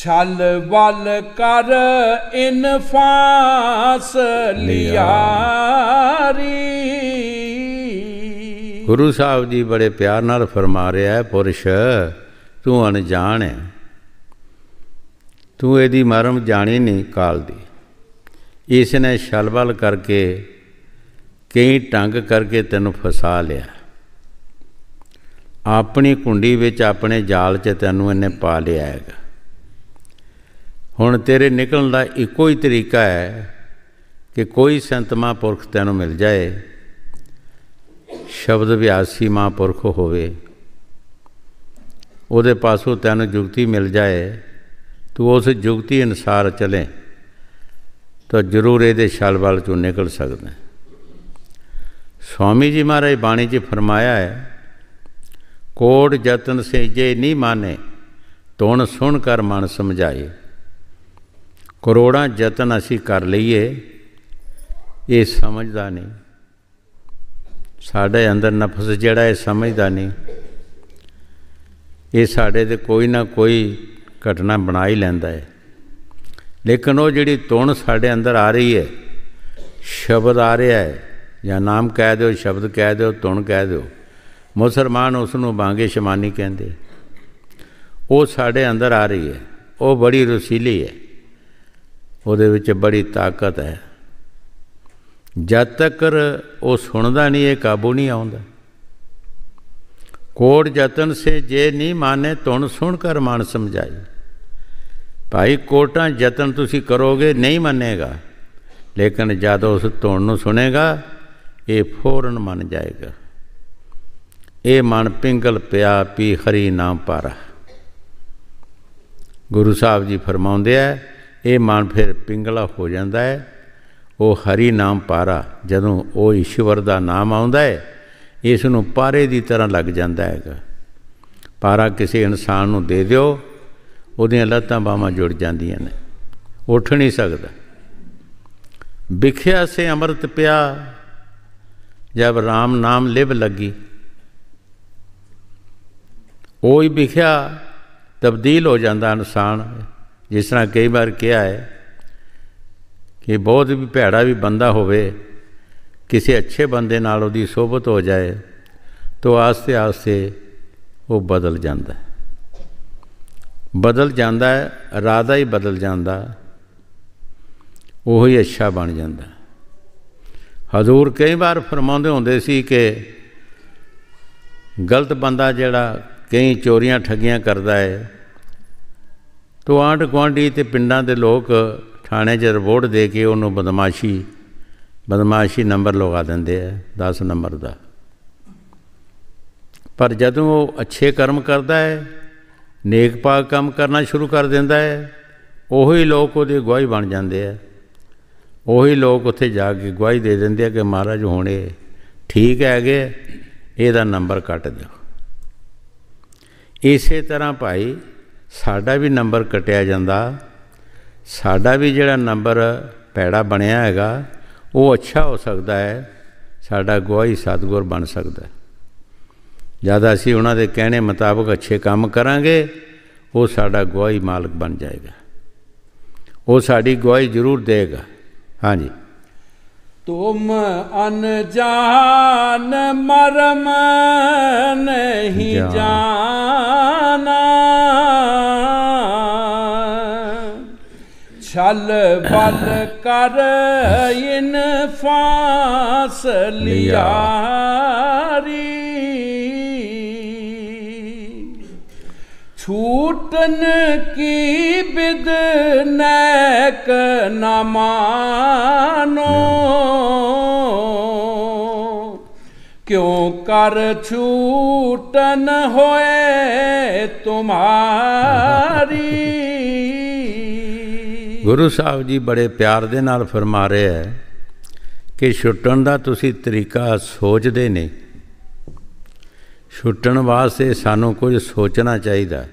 ਛਲ ਵਲ ਕਰ ਇਨਫਾਸ ਲਿਆਰੀ ਗੁਰੂ ਸਾਹਿਬ ਜੀ ਬੜੇ ਪਿਆਰ ਨਾਲ ਫਰਮਾ ਰਿਹਾ ਹੈ ਪੁਰਸ਼ ਤੂੰ ਅਣਜਾਣ ਹੈ ਤੂੰ ਇਹਦੀ ਮਰਮ ਜਾਣੀ ਨਹੀਂ ਕਾਲ ਦੀ ਇਸ ਨੇ ਛਲਵਲ ਕਰਕੇ ਕਈ ਟੰਗ ਕਰਕੇ ਤੈਨੂੰ ਫਸਾ ਲਿਆ ਆਪਣੀ ਕੁੰਡੀ ਵਿੱਚ ਆਪਣੇ ਜਾਲ 'ਚ ਤੈਨੂੰ ਇਹਨੇ ਪਾ ਲਿਆ ਹੈਗਾ ਹੁਣ ਤੇਰੇ ਨਿਕਲਣ ਦਾ ਇੱਕੋ ਹੀ ਤਰੀਕਾ ਹੈ ਕਿ ਕੋਈ ਸੰਤ ਮਹਾਂਪੁਰਖ ਤੈਨੂੰ ਮਿਲ ਜਾਏ ਸ਼ਬਦ ਵਿਆਸੀ ਮਹਾਂਪੁਰਖ ਹੋਵੇ ਉਹਦੇ ਪਾਸੋਂ ਤੈਨੂੰ ਜੁਗਤੀ ਮਿਲ ਜਾਏ ਤੂੰ ਉਸ ਜੁਗਤੀ ਅਨਸਾਰ ਚਲੇ ਤਾਂ ਜ਼ਰੂਰ ਇਹਦੇ ਛਲ ਵੱਲ ਚੋਂ ਨਿਕਲ ਸਕਦਾ ਸਵਾਮੀ ਜੀ ਮਹਾਰਾਜ ਬਾਣੀ 'ਚ ਫਰਮਾਇਆ ਹੈ ਕੋੜ ਯਤਨ ਸੇਜੇ ਨਹੀਂ ਮਾਨੇ ਤੁਣ ਸੁਣ ਕਰ ਮਨ ਸਮਝਾਏ ਕਰੋੜਾਂ ਯਤਨ ਅਸੀਂ ਕਰ ਲਈਏ ਇਹ ਸਮਝਦਾ ਨਹੀਂ ਸਾਡੇ ਅੰਦਰ ਨਫਸ ਜਿਹੜਾ ਇਹ ਸਮਝਦਾ ਨਹੀਂ ਇਹ ਸਾਡੇ ਤੇ ਕੋਈ ਨਾ ਕੋਈ ਘਟਨਾ ਬਣਾ ਹੀ ਲੈਂਦਾ ਹੈ ਲੇਕਿਨ ਉਹ ਜਿਹੜੀ ਤੁਣ ਸਾਡੇ ਅੰਦਰ ਆ ਰਹੀ ਹੈ ਸ਼ਬਦ ਆ ਰਿਹਾ ਹੈ ਜਾਂ ਨਾਮ ਕਹਿ ਦਿਓ ਸ਼ਬਦ ਕਹਿ ਦਿਓ ਧੁਣ ਕਹਿ ਦਿਓ ਮੁਸਲਮਾਨ ਉਸ ਨੂੰ ਬਾਂਗੇ ਸ਼ਮਾਨੀ ਕਹਿੰਦੇ ਉਹ ਸਾਡੇ ਅੰਦਰ ਆ ਰਹੀ ਹੈ ਉਹ ਬੜੀ ਰਸੀਲੀ ਹੈ ਉਹਦੇ ਵਿੱਚ ਬੜੀ ਤਾਕਤ ਹੈ ਜਦ ਤੱਕ ਉਹ ਸੁਣਦਾ ਨਹੀਂ ਇਹ ਕਾਬੂ ਨਹੀਂ ਆਉਂਦਾ कोट जतन से जे नहीं माने तुण सुन कर मन समझाई भाई कोटा जतन तुसी करोगे नहीं मानेगा लेकिन जद उस धुन सुनेगा ਇਹ ਫੌਰਨ ਮੰਨ ਜਾਏਗਾ ਇਹ ਮਨ ਪਿੰਗਲ ਪਿਆ ਪੀ ਹਰੀ ਨਾਮ ਪਾਰਾ ਗੁਰੂ ਸਾਹਿਬ ਜੀ ਫਰਮਾਉਂਦੇ ਆ ਇਹ ਮਨ ਫਿਰ ਪਿੰਗਲਾ ਹੋ ਜਾਂਦਾ ਹੈ ਉਹ ਹਰੀ ਨਾਮ ਪਾਰਾ ਜਦੋਂ ਉਹ ਈਸ਼ਵਰ ਦਾ ਨਾਮ ਆਉਂਦਾ ਹੈ ਇਸ ਨੂੰ ਪਾਰੇ ਦੀ ਤਰ੍ਹਾਂ ਲੱਗ ਜਾਂਦਾ ਹੈਗਾ ਪਾਰਾ ਕਿਸੇ ਇਨਸਾਨ ਨੂੰ ਦੇ ਦਿਓ ਉਹਦੀਆਂ ਲੱਤਾਂ ਬਾਹਾਂ ਜੁੜ ਜਾਂਦੀਆਂ ਨੇ ਉੱਠ ਨਹੀਂ ਸਕਦਾ ਵਿਖਿਆ ਸੇ ਅੰਮ੍ਰਿਤ ਪਿਆ ਜਦ ਰਾਮ ਨਾਮ ਲਿਵ ਲੱਗੀ ਉਹ ਹੀ ਵਿਖਿਆ ਤਬਦੀਲ ਹੋ ਜਾਂਦਾ ਇਨਸਾਨ ਜਿਸ ਤਰ੍ਹਾਂ ਕਈ ਵਾਰ ਕਿਹਾ ਹੈ ਕਿ ਬਹੁਤ ਵੀ ਭੈੜਾ ਵੀ ਬੰਦਾ ਹੋਵੇ ਕਿਸੇ ਅੱਛੇ ਬੰਦੇ ਨਾਲ ਉਹਦੀ ਸੋਭਤ ਹੋ ਜਾਏ ਤਾਂ ਆਸਤੇ ਆਸਤੇ ਉਹ ਬਦਲ ਜਾਂਦਾ ਹੈ ਬਦਲ ਜਾਂਦਾ ਹੈ ਰਾਦਾ ਹੀ ਬਦਲ ਜਾਂਦਾ ਉਹ ਹੀ ਅੱਛਾ ਬਣ ਜਾਂਦਾ ਹਜ਼ੂਰ ਕਈ ਵਾਰ ਫਰਮਾਉਂਦੇ ਹੁੰਦੇ ਸੀ ਕਿ ਗਲਤ ਬੰਦਾ ਜਿਹੜਾ ਕਈ ਚੋਰੀਆਂ ਠੱਗੀਆਂ ਕਰਦਾ ਹੈ ਤੋ ਆਂਡ ਗੁਆਂਢੀ ਤੇ ਪਿੰਡਾਂ ਦੇ ਲੋਕ ਥਾਣੇ 'ਚ ਰਿਪੋਰਟ ਦੇ ਕੇ ਉਹਨੂੰ ਬਦਮਾਸ਼ੀ ਬਦਮਾਸ਼ੀ ਨੰਬਰ ਲਗਾ ਦਿੰਦੇ ਆ 10 ਨੰਬਰ ਦਾ ਪਰ ਜਦੋਂ ਉਹ ਅੱਛੇ ਕਰਮ ਕਰਦਾ ਹੈ ਨੇਕ ਪਾਕ ਕੰਮ ਕਰਨਾ ਸ਼ੁਰੂ ਕਰ ਦਿੰਦਾ ਹੈ ਉਹੀ ਲੋਕ ਉਹਦੇ ਗਵਾਹੀ ਬਣ ਜਾਂਦੇ ਆ ਉਹੀ ਲੋਕ ਉੱਥੇ ਜਾ ਕੇ ਗਵਾਹੀ ਦੇ ਦਿੰਦੇ ਆ ਕਿ ਮਹਾਰਾਜ ਹੁਣ ਇਹ ਠੀਕ ਹੈਗੇ ਇਹਦਾ ਨੰਬਰ ਕੱਟ ਦਿਓ ਇਸੇ ਤਰ੍ਹਾਂ ਭਾਈ ਸਾਡਾ ਵੀ ਨੰਬਰ ਕਟਿਆ ਜਾਂਦਾ ਸਾਡਾ ਵੀ ਜਿਹੜਾ ਨੰਬਰ ਪੈੜਾ ਬਣਿਆ ਹੈਗਾ ਉਹ ਅੱਛਾ ਹੋ ਸਕਦਾ ਹੈ ਸਾਡਾ ਗਵਾਹੀ ਸਤਗੁਰ ਬਣ ਸਕਦਾ ਜਿਆਦਾ ਅਸੀਂ ਉਹਨਾਂ ਦੇ ਕਹਿਣੇ ਮੁਤਾਬਕ ਅੱਛੇ ਕੰਮ ਕਰਾਂਗੇ ਉਹ ਸਾਡਾ ਗਵਾਹੀ ਮਾਲਕ ਬਣ ਜਾਏਗਾ ਉਹ ਸਾਡੀ ਗਵਾਹੀ ਜ਼ਰੂਰ ਦੇਗਾ ਹਾਂਜੀ ਤੁਮ ਅਨਜਾਨ ਮਰਮ ਨਹੀਂ ਜਾਣਾ ਛਲ ਬਲ ਕਰ ਫਾਸ ਲਿਆਰੀ ਛੂਟਨ ਕੀ ਬਿਦ ਨੈਕ ਨਮਾਨੋ ਕਿਉ ਕਰ ਛੂਟਨ ਹੋਏ ਤੁਮਾਰੀ ਗੁਰੂ ਸਾਹਿਬ ਜੀ ਬੜੇ ਪਿਆਰ ਦੇ ਨਾਲ ਫਰਮਾ ਰਹੇ ਹੈ ਕਿ ਛੁੱਟਣ ਦਾ ਤੁਸੀਂ ਤਰੀਕਾ ਸੋਚਦੇ ਨਹੀਂ ਛੁੱਟਣ ਵਾਸਤੇ ਸਾਨੂੰ ਕੁਝ ਸੋਚਣਾ ਚਾਹੀਦਾ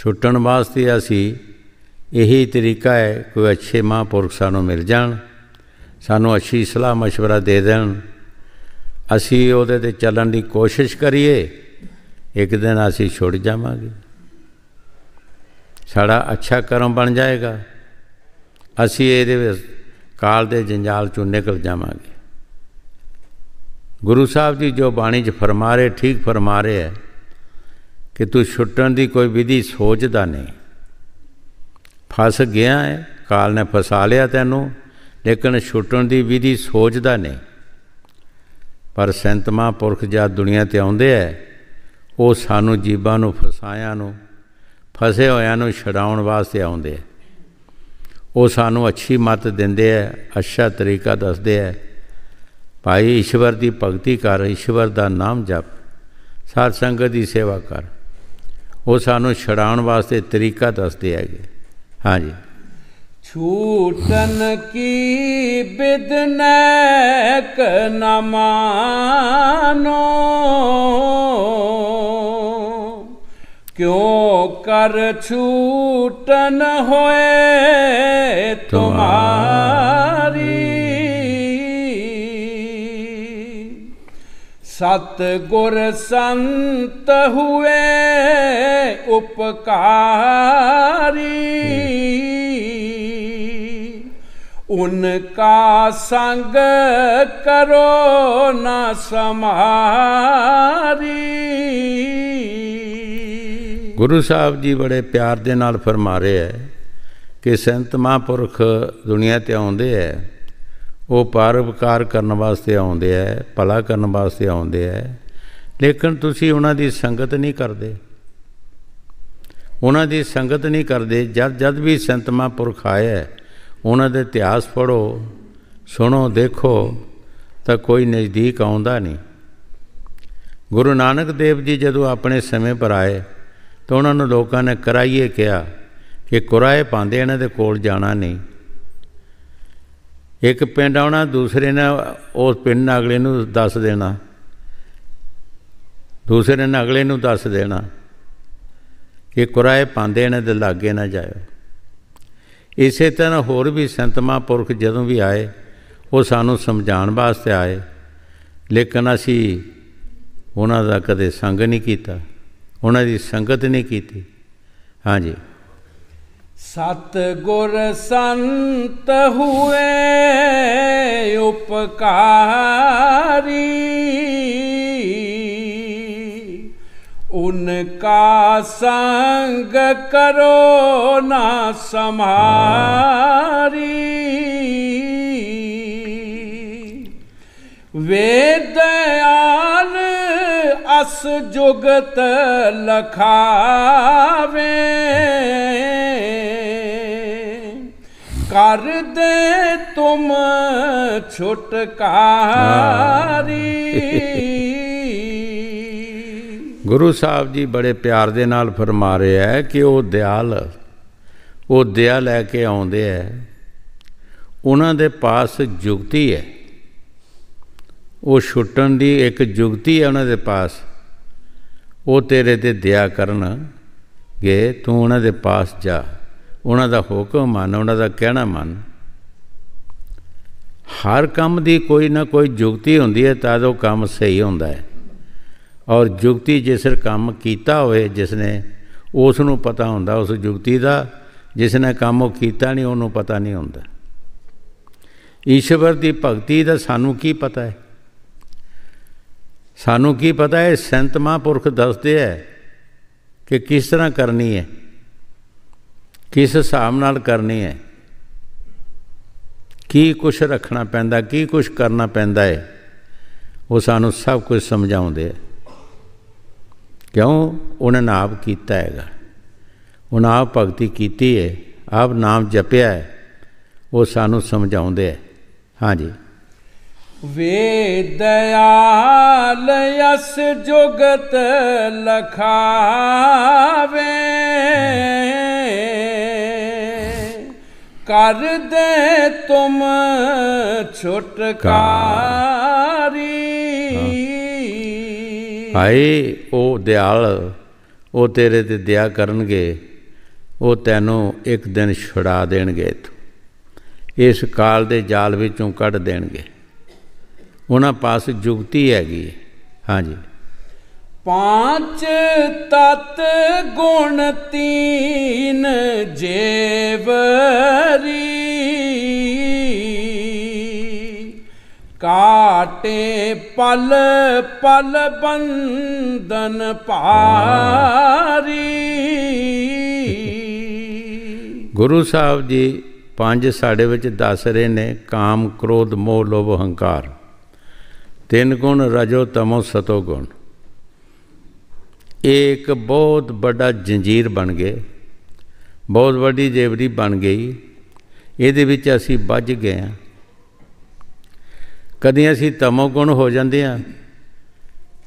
ਛੁੱਟਣ ਵਾਸਤੇ ਅਸੀਂ ਇਹੀ ਤਰੀਕਾ ਹੈ ਕੋਈ ਅੱਛੇ ਮਹਾਂਪੁਰਖ ਸਾਨੂੰ ਮਿਲ ਜਾਣ ਸਾਨੂੰ ਅੱਛੀ ਸਲਾਹ مشਵਰਾ ਦੇ ਦੇਣ ਅਸੀਂ ਉਹਦੇ ਤੇ ਚੱਲਣ ਦੀ ਕੋਸ਼ਿਸ਼ ਕਰੀਏ ਇੱਕ ਦਿਨ ਅਸੀਂ ਛੁੱਟ ਜਾਵਾਂਗੇ ਸਾਡਾ ਅੱਛਾ ਕਰਮ ਬਣ ਜਾਏਗਾ ਅਸੀਂ ਇਹਦੇ ਕਾਲ ਦੇ ਜੰਜਾਲ ਚੋਂ ਨਿਕਲ ਜਾਵਾਂਗੇ ਗੁਰੂ ਸਾਹਿਬ ਜੀ ਜੋ ਬਾਣੀ 'ਚ ਫਰਮਾ ਰਹੇ ਠੀਕ ਫਰਮਾ ਰਹੇ ਹੈ ਕਿ ਤੂੰ ਛੁੱਟਣ ਦੀ ਕੋਈ ਵਿਧੀ ਸੋਚਦਾ ਨਹੀਂ ਫਸ ਗਿਆ ਹੈ ਕਾਲ ਨੇ ਫਸਾ ਲਿਆ ਤੈਨੂੰ ਲੇਕਿਨ ਛੁੱਟਣ ਦੀ ਵਿਧੀ ਸੋਚਦਾ ਨਹੀਂ ਪਰ ਸੰਤ ਮਹਾਂਪੁਰਖ ਜਦ ਦੁਨੀਆ ਤੇ ਆਉਂਦੇ ਐ ਉਹ ਸਾਨੂੰ ਜੀਵਾਂ ਨੂੰ ਫਸਾਇਆਂ ਨੂੰ ਫਸੇ ਹੋਇਆਂ ਨੂੰ ਛਡਾਉਣ ਵਾਸਤੇ ਆਉਂਦੇ ਐ ਉਹ ਸਾਨੂੰ ਅੱਛੀ ਮਤ ਦਿੰਦੇ ਐ ਅੱਛਾ ਤਰੀਕਾ ਦੱਸਦੇ ਐ ਭਾਈ ਈਸ਼ਵਰ ਦੀ ਭਗਤੀ ਕਰ ਈਸ਼ਵਰ ਦਾ ਨਾਮ ਜਪ ਸਾਧ ਸੰਗਤ ਦੀ ਸੇਵਾ ਕਰ ਉਹ ਸਾਨੂੰ ਛਡਾਉਣ ਵਾਸਤੇ ਤਰੀਕਾ ਦੱਸਦੇ ਹੈਗੇ ਹਾਂਜੀ ਛੂਟਨ ਕੀ ਬਿਦਨੈਕ ਨਮਾਨੋ ਕਿਉ ਕਰ ਛੂਟਨ ਹੋਏ ਤੁਮਾਰੀ ਸਤ ਗੁਰ ਸੰਤ ਹੋਏ ਉਪਕਾਰੀ ਉਨਕਾ ਸੰਗ ਕਰੋ ਨਾ ਸਮਾਰੀ ਗੁਰੂ ਸਾਹਿਬ ਜੀ ਬੜੇ ਪਿਆਰ ਦੇ ਨਾਲ ਫਰਮਾ ਰਹੇ ਹੈ ਕਿ ਸੰਤ ਮਹਾਂਪੁਰਖ ਦੁਨੀਆ ਤੇ ਆਉਂਦੇ ਐ ਉਹ ਪਰਉਪਕਾਰ ਕਰਨ ਵਾਸਤੇ ਆਉਂਦੇ ਐ ਭਲਾ ਕਰਨ ਵਾਸਤੇ ਆਉਂਦੇ ਐ ਲੇਕਿਨ ਤੁਸੀਂ ਉਹਨਾਂ ਦੀ ਸੰਗਤ ਨਹੀਂ ਕਰਦੇ ਉਹਨਾਂ ਦੀ ਸੰਗਤ ਨਹੀਂ ਕਰਦੇ ਜਦ ਜਦ ਵੀ ਸੰਤ ਮਹਾਂਪੁਰਖ ਆਇਆ ਉਹਨਾਂ ਦੇ ਇਤਿਹਾਸ ਪੜੋ ਸੁਣੋ ਦੇਖੋ ਤਾਂ ਕੋਈ ਨਜ਼ਦੀਕ ਆਉਂਦਾ ਨਹੀਂ ਗੁਰੂ ਨਾਨਕ ਦੇਵ ਜੀ ਜਦੋਂ ਆਪਣੇ ਸਮੇਂ ਪਰ ਆਏ ਤਾਂ ਉਹਨਾਂ ਨੂੰ ਲੋਕਾਂ ਨੇ ਕਰਾਈਏ ਕਿਹਾ ਕਿ ਕੁਰਾਏ ਪਾਉਂਦੇ ਇਹਨਾਂ ਦੇ ਕੋਲ ਜਾਣਾ ਨਹੀਂ ਇੱਕ ਪਿੰਡ ਆਉਣਾ ਦੂਸਰੇ ਨੇ ਉਸ ਪਿੰਡ ਨਾਲ ਅਗਲੇ ਨੂੰ ਦੱਸ ਦੇਣਾ ਦੂਸਰੇ ਨੇ ਅਗਲੇ ਨੂੰ ਦੱਸ ਦੇਣਾ ਕਿ ਕੁਰਾਏ ਪਾਉਂਦੇ ਨੇ ਤੇ ਲਾਗੇ ਨਾ ਜਾਇਓ ਇਸੇ ਤਰ੍ਹਾਂ ਹੋਰ ਵੀ ਸੰਤ ਮਹਾਂਪੁਰਖ ਜਦੋਂ ਵੀ ਆਏ ਉਹ ਸਾਨੂੰ ਸਮਝਾਉਣ ਵਾਸਤੇ ਆਏ ਲੇਕਿਨ ਅਸੀਂ ਉਹਨਾਂ ਦਾ ਕਦੇ ਸੰਗ ਨਹੀਂ ਕੀਤਾ ਉਹਨਾਂ ਦੀ ਸੰਗਤ ਨਹੀਂ ਕੀਤੀ ਹਾਂਜੀ ਸਤ ਗੁਰ ਸੰਤ ਹੋਏ उपकारी उनका संग करो ना समारी वेदयाल अस जुगत लखावें ਕਰ ਦੇ ਤੁਮ ਛੁਟਕਾਰੀ ਗੁਰੂ ਸਾਹਿਬ ਜੀ ਬੜੇ ਪਿਆਰ ਦੇ ਨਾਲ ਫਰਮਾ ਰਿਹਾ ਹੈ ਕਿ ਉਹ ਦਿਆਲ ਉਹ ਦਿਆ ਲੈ ਕੇ ਆਉਂਦੇ ਐ ਉਹਨਾਂ ਦੇ ਪਾਸ ਜੁਗਤੀ ਹੈ ਉਹ ਛੁੱਟਣ ਦੀ ਇੱਕ ਜੁਗਤੀ ਹੈ ਉਹਨਾਂ ਦੇ ਪਾਸ ਉਹ ਤੇਰੇ ਤੇ ਦਿਆ ਗਏ ਤੂੰ ਉਹਨਾਂ ਦੇ ਪਾਸ ਜਾ ਉਹਨਾਂ ਦਾ ਹੁਕਮ ਮੰਨ ਉਹਨਾਂ ਦਾ ਕਹਿਣਾ ਮੰਨ ਹਰ ਕੰਮ ਦੀ ਕੋਈ ਨਾ ਕੋਈ ਜੁਗਤੀ ਹੁੰਦੀ ਹੈ ਤਾਂ ਉਹ ਕੰਮ ਸਹੀ ਹੁੰਦਾ ਹੈ ਔਰ ਜੁਗਤੀ ਜਿਸਰ ਕੰਮ ਕੀਤਾ ਹੋਵੇ ਜਿਸ ਨੇ ਉਸ ਨੂੰ ਪਤਾ ਹੁੰਦਾ ਉਸ ਜੁਗਤੀ ਦਾ ਜਿਸ ਨੇ ਕੰਮ ਉਹ ਕੀਤਾ ਨਹੀਂ ਉਹਨੂੰ ਪਤਾ ਨਹੀਂ ਹੁੰਦਾ ਈਸ਼ਵਰ ਦੀ ਭਗਤੀ ਦਾ ਸਾਨੂੰ ਕੀ ਪਤਾ ਹੈ ਸਾਨੂੰ ਕੀ ਪਤਾ ਹੈ ਸੰਤ ਮਹਾਂਪੁਰਖ ਦੱਸਦੇ ਹੈ ਕਿ ਕਿਸ ਤਰ੍ਹਾਂ ਕਰਨੀ ਹੈ ਕਿਸ ਹਿਸਾਬ ਨਾਲ ਕਰਨੀ ਹੈ ਕੀ ਕੁਝ ਰੱਖਣਾ ਪੈਂਦਾ ਕੀ ਕੁਝ ਕਰਨਾ ਪੈਂਦਾ ਹੈ ਉਹ ਸਾਨੂੰ ਸਭ ਕੁਝ ਸਮਝਾਉਂਦੇ ਹੈ ਕਿਉਂ ਉਹਨਾਂ ਨੇ ਆਪ ਕੀਤਾ ਹੈਗਾ ਉਹਨਾਂ ਆਪ ਭਗਤੀ ਕੀਤੀ ਹੈ ਆਪ ਨਾਮ ਜਪਿਆ ਹੈ ਉਹ ਸਾਨੂੰ ਸਮਝਾਉਂਦੇ ਹੈ ਹਾਂਜੀ ਵੇਦਿਆਲ ਅਸ ਜੁਗਤ ਲਖਾਵੇ ਕਰ ਦੇ ਤੁਮ ਛੁਟਕਾਰੀ ਹਾਏ ਉਹ ਦਿਆਲ ਉਹ ਤੇਰੇ ਤੇ ਦਇਆ ਕਰਨਗੇ ਉਹ ਤੈਨੂੰ ਇੱਕ ਦਿਨ ਛੁਡਾ ਦੇਣਗੇ ਇਸ ਕਾਲ ਦੇ ਜਾਲ ਵਿੱਚੋਂ ਕੱਢ ਦੇਣਗੇ ਉਹਨਾਂ ਪਾਸ ਜੁਗਤੀ ਹੈਗੀ ਹਾਂਜੀ ਪੰਜ ਤਤ ਗੁਣ ਤੀਨ ਜੇਵਰੀ ਕਾਟੇ ਪਲ ਪਲ ਬੰਦਨ ਭਾਰੀ ਗੁਰੂ ਸਾਹਿਬ ਜੀ ਪੰਜ ਸਾਡੇ ਵਿੱਚ ਦੱਸ ਰਹੇ ਨੇ ਕਾਮ ਕ੍ਰੋਧ ਮੋਹ ਲੋਭ ਹੰਕਾਰ ਤਿੰਨ ਗੁਣ ਰਜੋ ਤਮੋ ਸਤੋ ਗੁਣ ਇੱਕ ਬਹੁਤ ਵੱਡਾ ਜੰਜੀਰ ਬਣ ਗਏ ਬਹੁਤ ਵੱਡੀ ਜੇਵਰੀ ਬਣ ਗਈ ਇਹਦੇ ਵਿੱਚ ਅਸੀਂ ਵੱਜ ਗਏ ਆ ਕਦੇ ਅਸੀਂ ਤਮੋ ਗੁਣ ਹੋ ਜਾਂਦੇ ਆ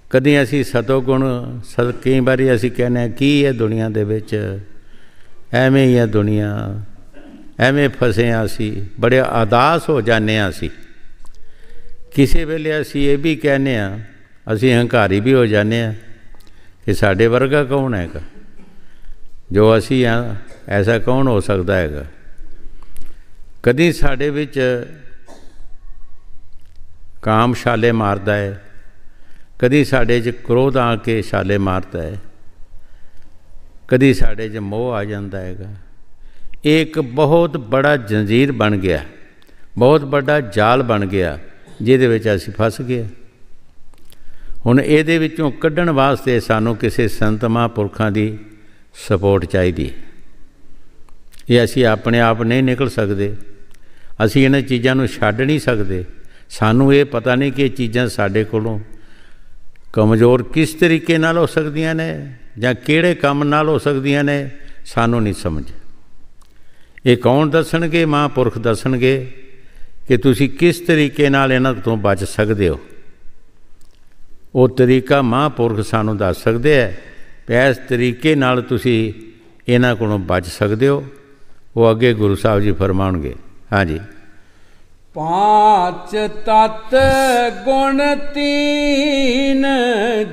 ਕਦੇ ਅਸੀਂ ਸਤੋ ਗੁਣ ਸਦ ਕਈ ਵਾਰੀ ਅਸੀਂ ਕਹਿੰਦੇ ਆ ਕੀ ਹੈ ਦੁਨੀਆ ਦੇ ਵਿੱਚ ਐਵੇਂ ਹੀ ਆ ਦੁਨੀਆ ਐਵੇਂ ਫਸੇ ਆ ਅਸੀਂ ਬੜੇ ਆਦਾਸ ਹੋ ਜਾਂਦੇ ਆ ਅਸੀਂ ਕਿਸੇ ਵੇਲੇ ਅਸੀਂ ਇਹ ਵੀ ਕਹਿੰਦੇ ਆ ਅਸੀਂ ਹੰਕਾਰੀ ਵੀ ਹੋ ਜਾਂਦੇ ਆ ਇਹ ਸਾਡੇ ਵਰਗਾ ਕੌਣ ਹੈਗਾ ਜੋ ਅਸੀਂ ਆ ਐਸਾ ਕੌਣ ਹੋ ਸਕਦਾ ਹੈਗਾ ਕਦੀ ਸਾਡੇ ਵਿੱਚ ਕਾਮ ਛਾਲੇ ਮਾਰਦਾ ਹੈ ਕਦੀ ਸਾਡੇ 'ਚ ਕ੍ਰੋਧ ਆ ਕੇ ਛਾਲੇ ਮਾਰਦਾ ਹੈ ਕਦੀ ਸਾਡੇ 'ਚ ਮੋਹ ਆ ਜਾਂਦਾ ਹੈਗਾ ਇਹ ਇੱਕ ਬਹੁਤ ਬੜਾ ਜੰਜੀਰ ਬਣ ਗਿਆ ਬਹੁਤ ਵੱਡਾ ਜਾਲ ਬਣ ਗਿਆ ਜਿਹਦੇ ਵਿੱਚ ਅਸੀਂ ਫਸ ਗਏ ਹੁਣ ਇਹਦੇ ਵਿੱਚੋਂ ਕੱਢਣ ਵਾਸਤੇ ਸਾਨੂੰ ਕਿਸੇ ਸੰਤ ਮਹਾਂਪੁਰਖਾਂ ਦੀ ਸਪੋਰਟ ਚਾਹੀਦੀ ਇਹ ਅਸੀਂ ਆਪਣੇ ਆਪ ਨਹੀਂ ਨਿਕਲ ਸਕਦੇ ਅਸੀਂ ਇਹਨਾਂ ਚੀਜ਼ਾਂ ਨੂੰ ਛੱਡ ਨਹੀਂ ਸਕਦੇ ਸਾਨੂੰ ਇਹ ਪਤਾ ਨਹੀਂ ਕਿ ਇਹ ਚੀਜ਼ਾਂ ਸਾਡੇ ਕੋਲੋਂ ਕਮਜ਼ੋਰ ਕਿਸ ਤਰੀਕੇ ਨਾਲ ਹੋ ਸਕਦੀਆਂ ਨੇ ਜਾਂ ਕਿਹੜੇ ਕੰਮ ਨਾਲ ਹੋ ਸਕਦੀਆਂ ਨੇ ਸਾਨੂੰ ਨਹੀਂ ਸਮਝ ਇਹ ਕੌਣ ਦੱਸਣਗੇ ਮਹਾਂਪੁਰਖ ਦੱਸਣਗੇ ਕਿ ਤੁਸੀਂ ਕਿਸ ਤਰੀਕੇ ਨਾਲ ਇਹਨਾਂ ਤੋਂ ਬਚ ਸਕਦੇ ਹੋ ਉਹ ਤਰੀਕਾ ਮਹਾਂਪੁਰਖ ਸਾਨੂੰ ਦੱਸ ਸਕਦੇ ਐ ਇਸ ਤਰੀਕੇ ਨਾਲ ਤੁਸੀਂ ਇਹਨਾਂ ਕੋਲੋਂ ਬਚ ਸਕਦੇ ਹੋ ਉਹ ਅੱਗੇ ਗੁਰੂ ਸਾਹਿਬ ਜੀ ਫਰਮਾਉਣਗੇ ਹਾਂਜੀ ਪਾਚ ਤਤ ਗੁਣ ਤੀਨ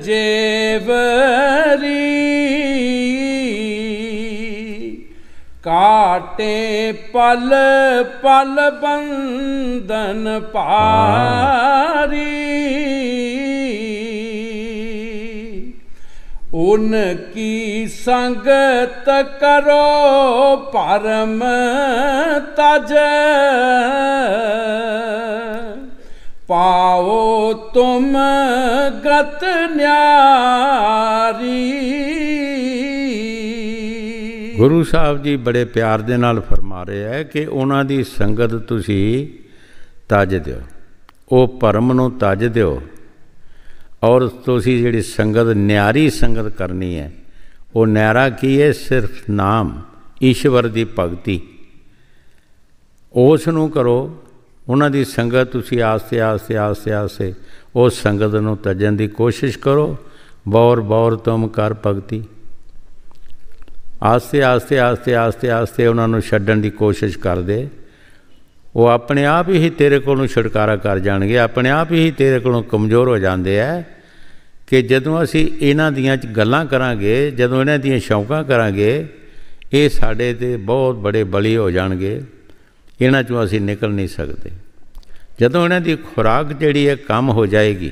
ਜੇਵਰੀ ਕਾਟੇ ਪਲ ਪਲ ਬੰਧਨ ਪਾਰੀ ਉਨ ਕੀ ਸੰਗਤ ਕਰੋ ਪਰਮ ਤਜ ਪਾਓ ਤੁਮ ਗਤ ਨਿਆਰੀ ਗੁਰੂ ਸਾਹਿਬ ਜੀ ਬੜੇ ਪਿਆਰ ਦੇ ਨਾਲ ਫਰਮਾ ਰਹੇ ਹੈ ਕਿ ਉਹਨਾਂ ਦੀ ਸੰਗਤ ਤੁਸੀਂ ਤਜ ਦਿਓ ਉਹ ਪਰਮ ਨੂੰ ਤਜ ਦਿਓ ਔਰ ਤੁਸੀਂ ਜਿਹੜੀ ਸੰਗਤ ਨਿਆਰੀ ਸੰਗਤ ਕਰਨੀ ਹੈ ਉਹ ਨਿਆਰਾ ਕੀ ਹੈ ਸਿਰਫ ਨਾਮ ਈਸ਼ਵਰ ਦੀ ਭਗਤੀ ਉਸ ਨੂੰ ਕਰੋ ਉਹਨਾਂ ਦੀ ਸੰਗਤ ਤੁਸੀਂ ਆਸਤੇ ਆਸਤੇ ਆਸਤੇ ਆਸਤੇ ਉਸ ਸੰਗਤ ਨੂੰ ਤਜਣ ਦੀ ਕੋਸ਼ਿਸ਼ ਕਰੋ ਬੌਰ ਬੌਰ ਤੁਮ ਕਰ ਭਗਤੀ ਆਸਤੇ ਆਸਤੇ ਆਸਤੇ ਆਸਤੇ ਆਸਤੇ ਉਹਨਾਂ ਨੂੰ ਛੱਡਣ ਦੀ ਕੋਸ਼ਿਸ਼ ਕਰਦੇ ਉਹ ਆਪਣੇ ਆਪ ਹੀ ਤੇਰੇ ਕੋਲੋਂ ਛੁਟਕਾਰਾ ਕਰ ਜਾਣਗੇ ਆਪਣੇ ਆਪ ਹੀ ਤੇਰੇ ਕੋਲੋਂ ਕਮਜ਼ੋਰ ਹੋ ਜਾਂਦੇ ਐ ਕਿ ਜਦੋਂ ਅਸੀਂ ਇਹਨਾਂ ਦੀਆਂ ਚ ਗੱਲਾਂ ਕਰਾਂਗੇ ਜਦੋਂ ਇਹਨਾਂ ਦੀਆਂ ਸ਼ੌਂਕਾਂ ਕਰਾਂਗੇ ਇਹ ਸਾਡੇ ਤੇ ਬਹੁਤ ਬੜੇ ਬਲੀ ਹੋ ਜਾਣਗੇ ਇਹਨਾਂ ਚੋਂ ਅਸੀਂ ਨਿਕਲ ਨਹੀਂ ਸਕਦੇ ਜਦੋਂ ਇਹਨਾਂ ਦੀ ਖੁਰਾਕ ਜਿਹੜੀ ਹੈ ਕਮ ਹੋ ਜਾਏਗੀ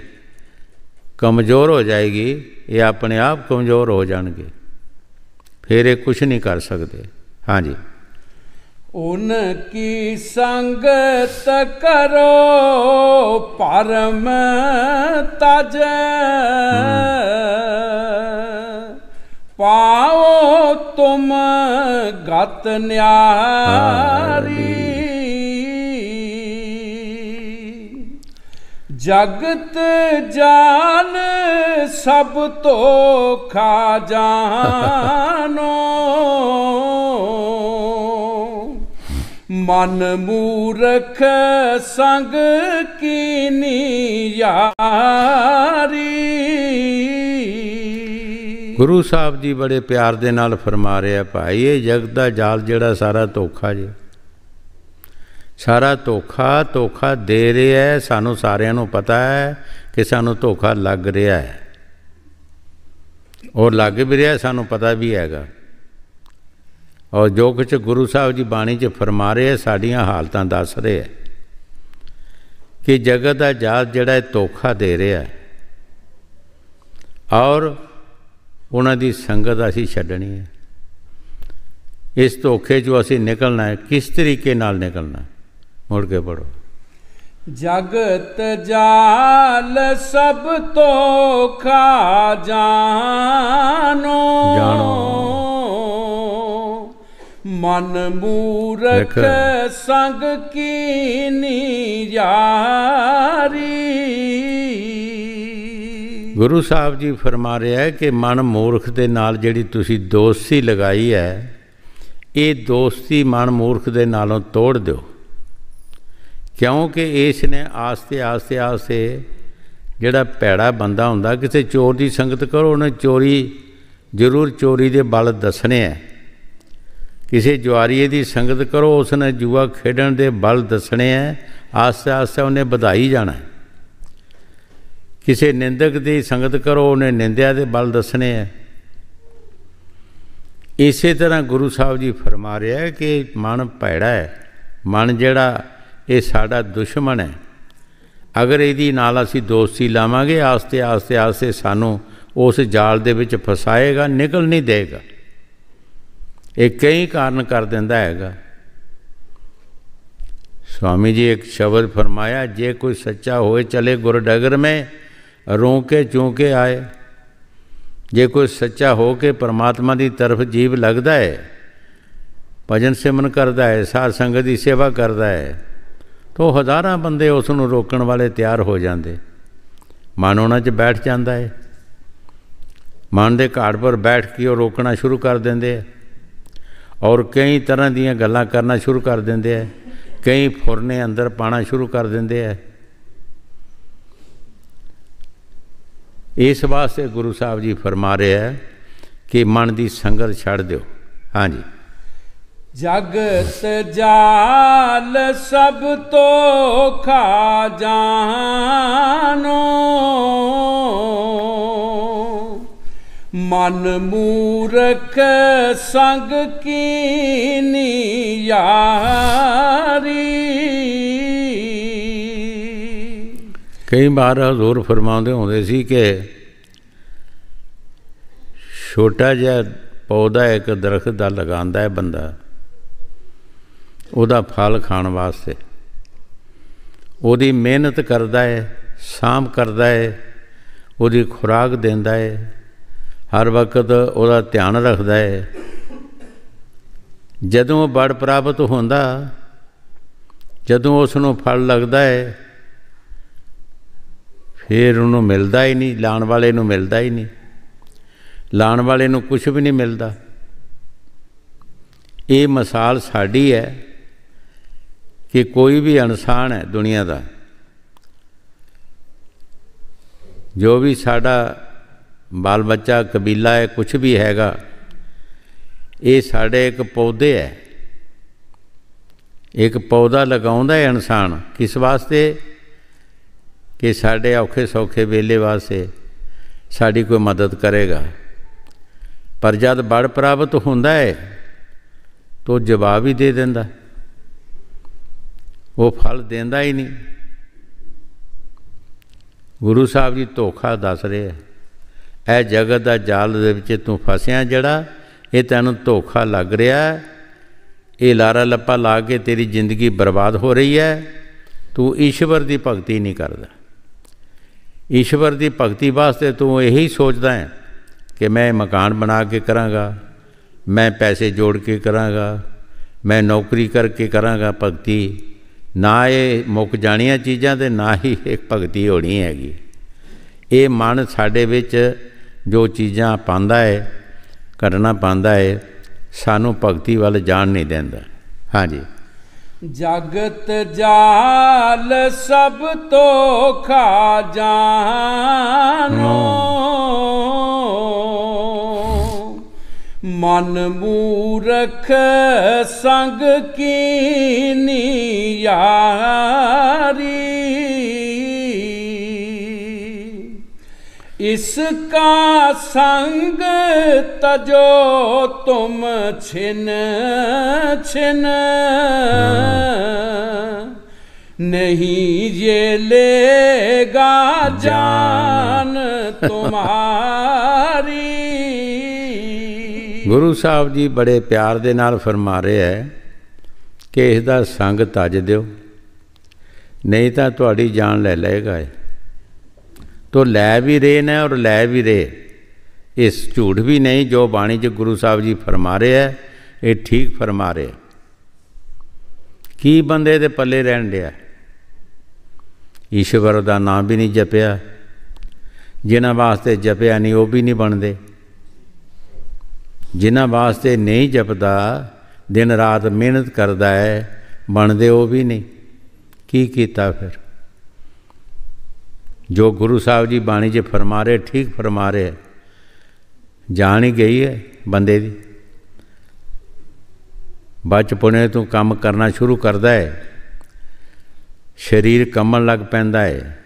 ਕਮਜ਼ੋਰ ਹੋ ਜਾਏਗੀ ਇਹ ਆਪਣੇ ਆਪ ਕਮਜ਼ੋਰ ਹੋ ਜਾਣਗੇ ਫਿਰ ਇਹ ਕੁਝ ਨਹੀਂ ਕਰ ਸਕਦੇ ਹਾਂਜੀ उनकी संगत करो परम तज पाओ तुम गत न्यारी जगत जान सब तो खा जानो ਮਨ ਮੂਰਖ ਸੰਗ ਕੀਨੀ ਯਾਰੀ ਗੁਰੂ ਸਾਹਿਬ ਜੀ ਬੜੇ ਪਿਆਰ ਦੇ ਨਾਲ ਫਰਮਾ ਰਿਹਾ ਭਾਈ ਇਹ ਜਗ ਦਾ ਜਾਲ ਜਿਹੜਾ ਸਾਰਾ ਧੋਖਾ ਜੀ ਸਾਰਾ ਧੋਖਾ ਧੋਖਾ ਦੇ ਰਿਹਾ ਹੈ ਸਾਨੂੰ ਸਾਰਿਆਂ ਨੂੰ ਪਤਾ ਹੈ ਕਿ ਸਾਨੂੰ ਧੋਖਾ ਲੱਗ ਰਿਹਾ ਹੈ ਔਰ ਲੱਗ ਵੀ ਰਿਹਾ ਸਾਨੂੰ ਪਤਾ ਵੀ ਹੈਗਾ ਔਰ ਜੋ ਕੁਝ ਗੁਰੂ ਸਾਹਿਬ ਜੀ ਬਾਣੀ 'ਚ ਫਰਮਾ ਰਹੇ ਸਾਡੀਆਂ ਹਾਲਤਾਂ ਦੱਸ ਰਹੇ ਹੈ ਕਿ ਜਗਤ ਦਾ ਜਾਤ ਜਿਹੜਾ ਇਹ ਧੋਖਾ ਦੇ ਰਿਹਾ ਔਰ ਉਹਨਾਂ ਦੀ ਸੰਗਤ ਅਸੀਂ ਛੱਡਣੀ ਹੈ ਇਸ ਧੋਖੇ 'ਚੋਂ ਅਸੀਂ ਨਿਕਲਣਾ ਹੈ ਕਿਸ ਤਰੀਕੇ ਨਾਲ ਨਿਕਲਣਾ ਮੁੜ ਕੇ ਪੜੋ ਜਗਤ ਜਾਲ ਸਭ ਤੋਂ ਖਾ ਜਾਣੋ ਜਾਣੋ ਮਨ ਮੂਰਖ ਸੰਗ ਕੀਨੀ ਯਾਰੀ ਗੁਰੂ ਸਾਹਿਬ ਜੀ ਫਰਮਾ ਰਿਹਾ ਹੈ ਕਿ ਮਨ ਮੂਰਖ ਦੇ ਨਾਲ ਜਿਹੜੀ ਤੁਸੀਂ ਦੋਸਤੀ ਲਗਾਈ ਹੈ ਇਹ ਦੋਸਤੀ ਮਨ ਮੂਰਖ ਦੇ ਨਾਲੋਂ ਤੋੜ ਦਿਓ ਕਿਉਂਕਿ ਇਸ ਨੇ ਆਸਤੇ ਆਸਤੇ ਆਸੇ ਜਿਹੜਾ ਭੈੜਾ ਬੰਦਾ ਹੁੰਦਾ ਕਿਸੇ ਚੋਰ ਦੀ ਸੰਗਤ ਕਰੋ ਉਹਨੇ ਚੋਰੀ ਜ਼ਰੂਰ ਚੋਰੀ ਦੇ ਬਲ ਦੱਸਣੇ ਆ ਕਿਸੇ ਜੁਆਰੀਏ ਦੀ ਸੰਗਤ ਕਰੋ ਉਸ ਨੇ ਜੂਆ ਖੇਡਣ ਦੇ ਬਲ ਦੱਸਣੇ ਐ ਆਸੇ ਆਸਤੇ ਉਹਨੇ ਵਧਾਈ ਜਾਣਾ ਕਿਸੇ ਨਿੰਦਕ ਦੀ ਸੰਗਤ ਕਰੋ ਉਹਨੇ ਨਿੰਦਿਆ ਦੇ ਬਲ ਦੱਸਣੇ ਐ ਇਸੇ ਤਰ੍ਹਾਂ ਗੁਰੂ ਸਾਹਿਬ ਜੀ ਫਰਮਾ ਰਿਹਾ ਕਿ ਮਨ ਭੈੜਾ ਹੈ ਮਨ ਜਿਹੜਾ ਇਹ ਸਾਡਾ ਦੁਸ਼ਮਣ ਹੈ ਅਗਰ ਇਹਦੀ ਨਾਲ ਅਸੀਂ ਦੋਸਤੀ ਲਾਵਾਂਗੇ ਆਸਤੇ ਆਸਤੇ ਆਸਤੇ ਸਾਨੂੰ ਉਸ ਜਾਲ ਦੇ ਵਿੱਚ ਫਸਾਏਗਾ ਨਿਕਲ ਨਹੀਂ ਦੇਗਾ ਇਹ ਕਈ ਕਾਰਨ ਕਰ ਦਿੰਦਾ ਹੈਗਾ ਸਵਾਮੀ ਜੀ ਇੱਕ ਸ਼ਬਦ ਫਰਮਾਇਆ ਜੇ ਕੋਈ ਸੱਚਾ ਹੋਏ ਚਲੇ गुरुडगर ਮੇ ਰੋਕੇ चूके ਆਏ ਜੇ ਕੋਈ ਸੱਚਾ ਹੋ ਕੇ ਪਰਮਾਤਮਾ ਦੀ ਤਰਫ ਜੀਵ ਲੱਗਦਾ ਹੈ ਭਜਨ ਸਿਮਨ ਕਰਦਾ ਹੈ ਸਾਧ ਸੰਗਤ ਦੀ ਸੇਵਾ ਕਰਦਾ ਹੈ ਤੋ ਹਜ਼ਾਰਾਂ ਬੰਦੇ ਉਸ ਨੂੰ ਰੋਕਣ ਵਾਲੇ ਤਿਆਰ ਹੋ ਜਾਂਦੇ ਮਨ ਉਹਨਾਂ 'ਚ ਬੈਠ ਜਾਂਦਾ ਹੈ ਮਨ ਦੇ ਘਾੜ ਪਰ ਬੈਠ ਕੇ ਉਹ ਰੋਕਣਾ ਸ਼ੁਰੂ ਕਰ ਦਿੰਦੇ ਆ ਔਰ ਕਈ ਤਰ੍ਹਾਂ ਦੀਆਂ ਗੱਲਾਂ ਕਰਨਾ ਸ਼ੁਰੂ ਕਰ ਦਿੰਦੇ ਐ ਕਈ ਫੁਰਨੇ ਅੰਦਰ ਪਾਣਾ ਸ਼ੁਰੂ ਕਰ ਦਿੰਦੇ ਐ ਇਸ ਵਾਸਤੇ ਗੁਰੂ ਸਾਹਿਬ ਜੀ ਫਰਮਾ ਰਿਹਾ ਕਿ ਮਨ ਦੀ ਸੰਗਤ ਛੱਡ ਦਿਓ ਹਾਂਜੀ ਜਗਤ ਜਾਲ ਸਭ ਤੋਂ ਖਾ ਜਾਨੋ ਮਨ ਮੂਰਖ ਸੰਗ ਕੀਨੀ ਯਾਰੀ ਕਈ ਵਾਰ ਹਜ਼ੂਰ ਫਰਮਾਉਂਦੇ ਹੁੰਦੇ ਸੀ ਕਿ ਛੋਟਾ ਜਿਹਾ ਪੌਦਾ ਇੱਕ ਦਰਖਤ ਦਾ ਲਗਾਉਂਦਾ ਹੈ ਬੰਦਾ ਉਹਦਾ ਫਲ ਖਾਣ ਵਾਸਤੇ ਉਹਦੀ ਮਿਹਨਤ ਕਰਦਾ ਹੈ ਸਾਮ ਕਰਦਾ ਹੈ ਉਹਦੀ ਖੁਰਾਕ ਦਿੰਦਾ ਹੈ ਹਰ ਵਕਤ ਉਹਦਾ ਧਿਆਨ ਰੱਖਦਾ ਹੈ ਜਦੋਂ ਬੜ ਪ੍ਰਾਪਤ ਹੁੰਦਾ ਜਦੋਂ ਉਸ ਨੂੰ ਫਲ ਲੱਗਦਾ ਹੈ ਫਿਰ ਉਹਨੂੰ ਮਿਲਦਾ ਹੀ ਨਹੀਂ ਲਾਣ ਵਾਲੇ ਨੂੰ ਮਿਲਦਾ ਹੀ ਨਹੀਂ ਲਾਣ ਵਾਲੇ ਨੂੰ ਕੁਝ ਵੀ ਨਹੀਂ ਮਿਲਦਾ ਇਹ ਮਿਸਾਲ ਸਾਡੀ ਹੈ ਕਿ ਕੋਈ ਵੀ ਇਨਸਾਨ ਹੈ ਦੁਨੀਆ ਦਾ ਜੋ ਵੀ ਸਾਡਾ ਬਾਲ ਬੱਚਾ ਕਬੀਲਾ ਹੈ ਕੁਝ ਵੀ ਹੈਗਾ ਇਹ ਸਾਡੇ ਇੱਕ ਪੌਦੇ ਹੈ ਇੱਕ ਪੌਦਾ ਲਗਾਉਂਦਾ ਹੈ ਇਨਸਾਨ ਕਿਸ ਵਾਸਤੇ ਕਿ ਸਾਡੇ ਔਖੇ ਸੌਖੇ ਵੇਲੇ ਵਾਸਤੇ ਸਾਡੀ ਕੋਈ ਮਦਦ ਕਰੇਗਾ ਪਰ ਜਦ ਬੜ ਪ੍ਰਾਪਤ ਹੁੰਦਾ ਹੈ ਤੋ ਜਵਾਬ ਹੀ ਦੇ ਦਿੰਦਾ ਉਹ ਫਲ ਦਿੰਦਾ ਹੀ ਨਹੀਂ ਗੁਰੂ ਸਾਹਿਬ ਜੀ ਧੋਖਾ ਦੱਸ ਰਹੇ ਆ ਇਹ ਜਗਤ ਦਾ ਜਾਲ ਦੇ ਵਿੱਚ ਤੂੰ ਫਸਿਆ ਜਿਹੜਾ ਇਹ ਤੈਨੂੰ ਧੋਖਾ ਲੱਗ ਰਿਹਾ ਹੈ ਇਹ ਲਾਰਾ ਲੱਪਾ ਲਾ ਕੇ ਤੇਰੀ ਜ਼ਿੰਦਗੀ ਬਰਬਾਦ ਹੋ ਰਹੀ ਹੈ ਤੂੰ ਈਸ਼ਵਰ ਦੀ ਭਗਤੀ ਨਹੀਂ ਕਰਦਾ ਈਸ਼ਵਰ ਦੀ ਭਗਤੀ ਵਾਸਤੇ ਤੂੰ ਇਹੀ ਸੋਚਦਾ ਹੈ ਕਿ ਮੈਂ ਮਕਾਨ ਬਣਾ ਕੇ ਕਰਾਂਗਾ ਮੈਂ ਪੈਸੇ ਜੋੜ ਕੇ ਕਰਾਂਗਾ ਮੈਂ ਨੌਕਰੀ ਕਰਕੇ ਕਰਾਂਗਾ ਭਗਤੀ ਨਾ ਇਹ ਮੁੱਕ ਜਾਣੀਆਂ ਚੀਜ਼ਾਂ ਤੇ ਨਾ ਹੀ ਇਹ ਭਗਤੀ ਹੋਣੀ ਹੈਗੀ ਇਹ ਮਨ ਸਾਡੇ ਵਿੱਚ ਜੋ ਚੀਜ਼ਾਂ ਪਾਉਂਦਾ ਹੈ ਕਰਨਾ ਪਾਉਂਦਾ ਹੈ ਸਾਨੂੰ ਭਗਤੀ ਵੱਲ ਜਾਣ ਨਹੀਂ ਦਿੰਦਾ ਹਾਂਜੀ ਜਗਤ ਜਾਲ ਸਭ ਤੋਂ ਖਾ ਜਾਣੋ ਮਨ ਮੂਰਖ ਸੰਗ ਕੀਨੀ ਯਾਰੀ ਇਸ ਕਾ ਸੰਗ ਤਜੋ ਤੁਮ ਛਿਨ ਛਿਨ ਨਹੀਂ ਜੇ ਲੇਗਾ ਜਾਨ तुम्हारी ਗੁਰੂ ਸਾਹਿਬ ਜੀ ਬੜੇ ਪਿਆਰ ਦੇ ਨਾਲ ਫਰਮਾ ਰਹੇ ਹੈ ਕਿ ਇਸ ਦਾ ਸੰਗ ਤਜ ਦਿਓ ਨਹੀਂ ਤਾਂ ਤੁਹਾਡੀ ਜਾਨ ਲੈ ਲਏਗਾ ਇਹ ਤੋ ਲੈ ਵੀ ਰੇ ਨੇ ਔਰ ਲੈ ਵੀ ਰੇ ਇਸ ਝੂਠ ਵੀ ਨਹੀਂ ਜੋ ਬਾਣੀ ਚ ਗੁਰੂ ਸਾਹਿਬ ਜੀ ਫਰਮਾ ਰਹੇ ਐ ਇਹ ਠੀਕ ਫਰਮਾ ਰਹੇ ਕੀ ਬੰਦੇ ਦੇ ਪੱਲੇ ਰਹਿਣ ਡਿਆ ਈਸ਼ਵਰ ਦਾ ਨਾਮ ਵੀ ਨਹੀਂ ਜਪਿਆ ਜਿਨ੍ਹਾਂ ਵਾਸਤੇ ਜਪਿਆ ਨਹੀਂ ਉਹ ਵੀ ਨਹੀਂ ਬਣਦੇ ਜਿਨ੍ਹਾਂ ਵਾਸਤੇ ਨਹੀਂ ਜਪਦਾ ਦਿਨ ਰਾਤ ਮਿਹਨਤ ਕਰਦਾ ਹੈ ਬਣਦੇ ਉਹ ਵੀ ਨਹੀਂ ਕੀ ਕੀਤਾ ਫਿਰ ਜੋ ਗੁਰੂ ਸਾਹਿਬ ਜੀ ਬਾਣੀ 'ਚ ਫਰਮਾ ਰਹੇ ਠੀਕ ਫਰਮਾ ਰਹੇ ਜਾਣ ਹੀ ਗਈ ਹੈ ਬੰਦੇ ਦੀ ਬਚਪਨੇ ਤੋਂ ਕੰਮ ਕਰਨਾ ਸ਼ੁਰੂ ਕਰਦਾ ਹੈ ਸਰੀਰ ਕੰਮਣ ਲੱਗ ਪੈਂਦਾ ਹੈ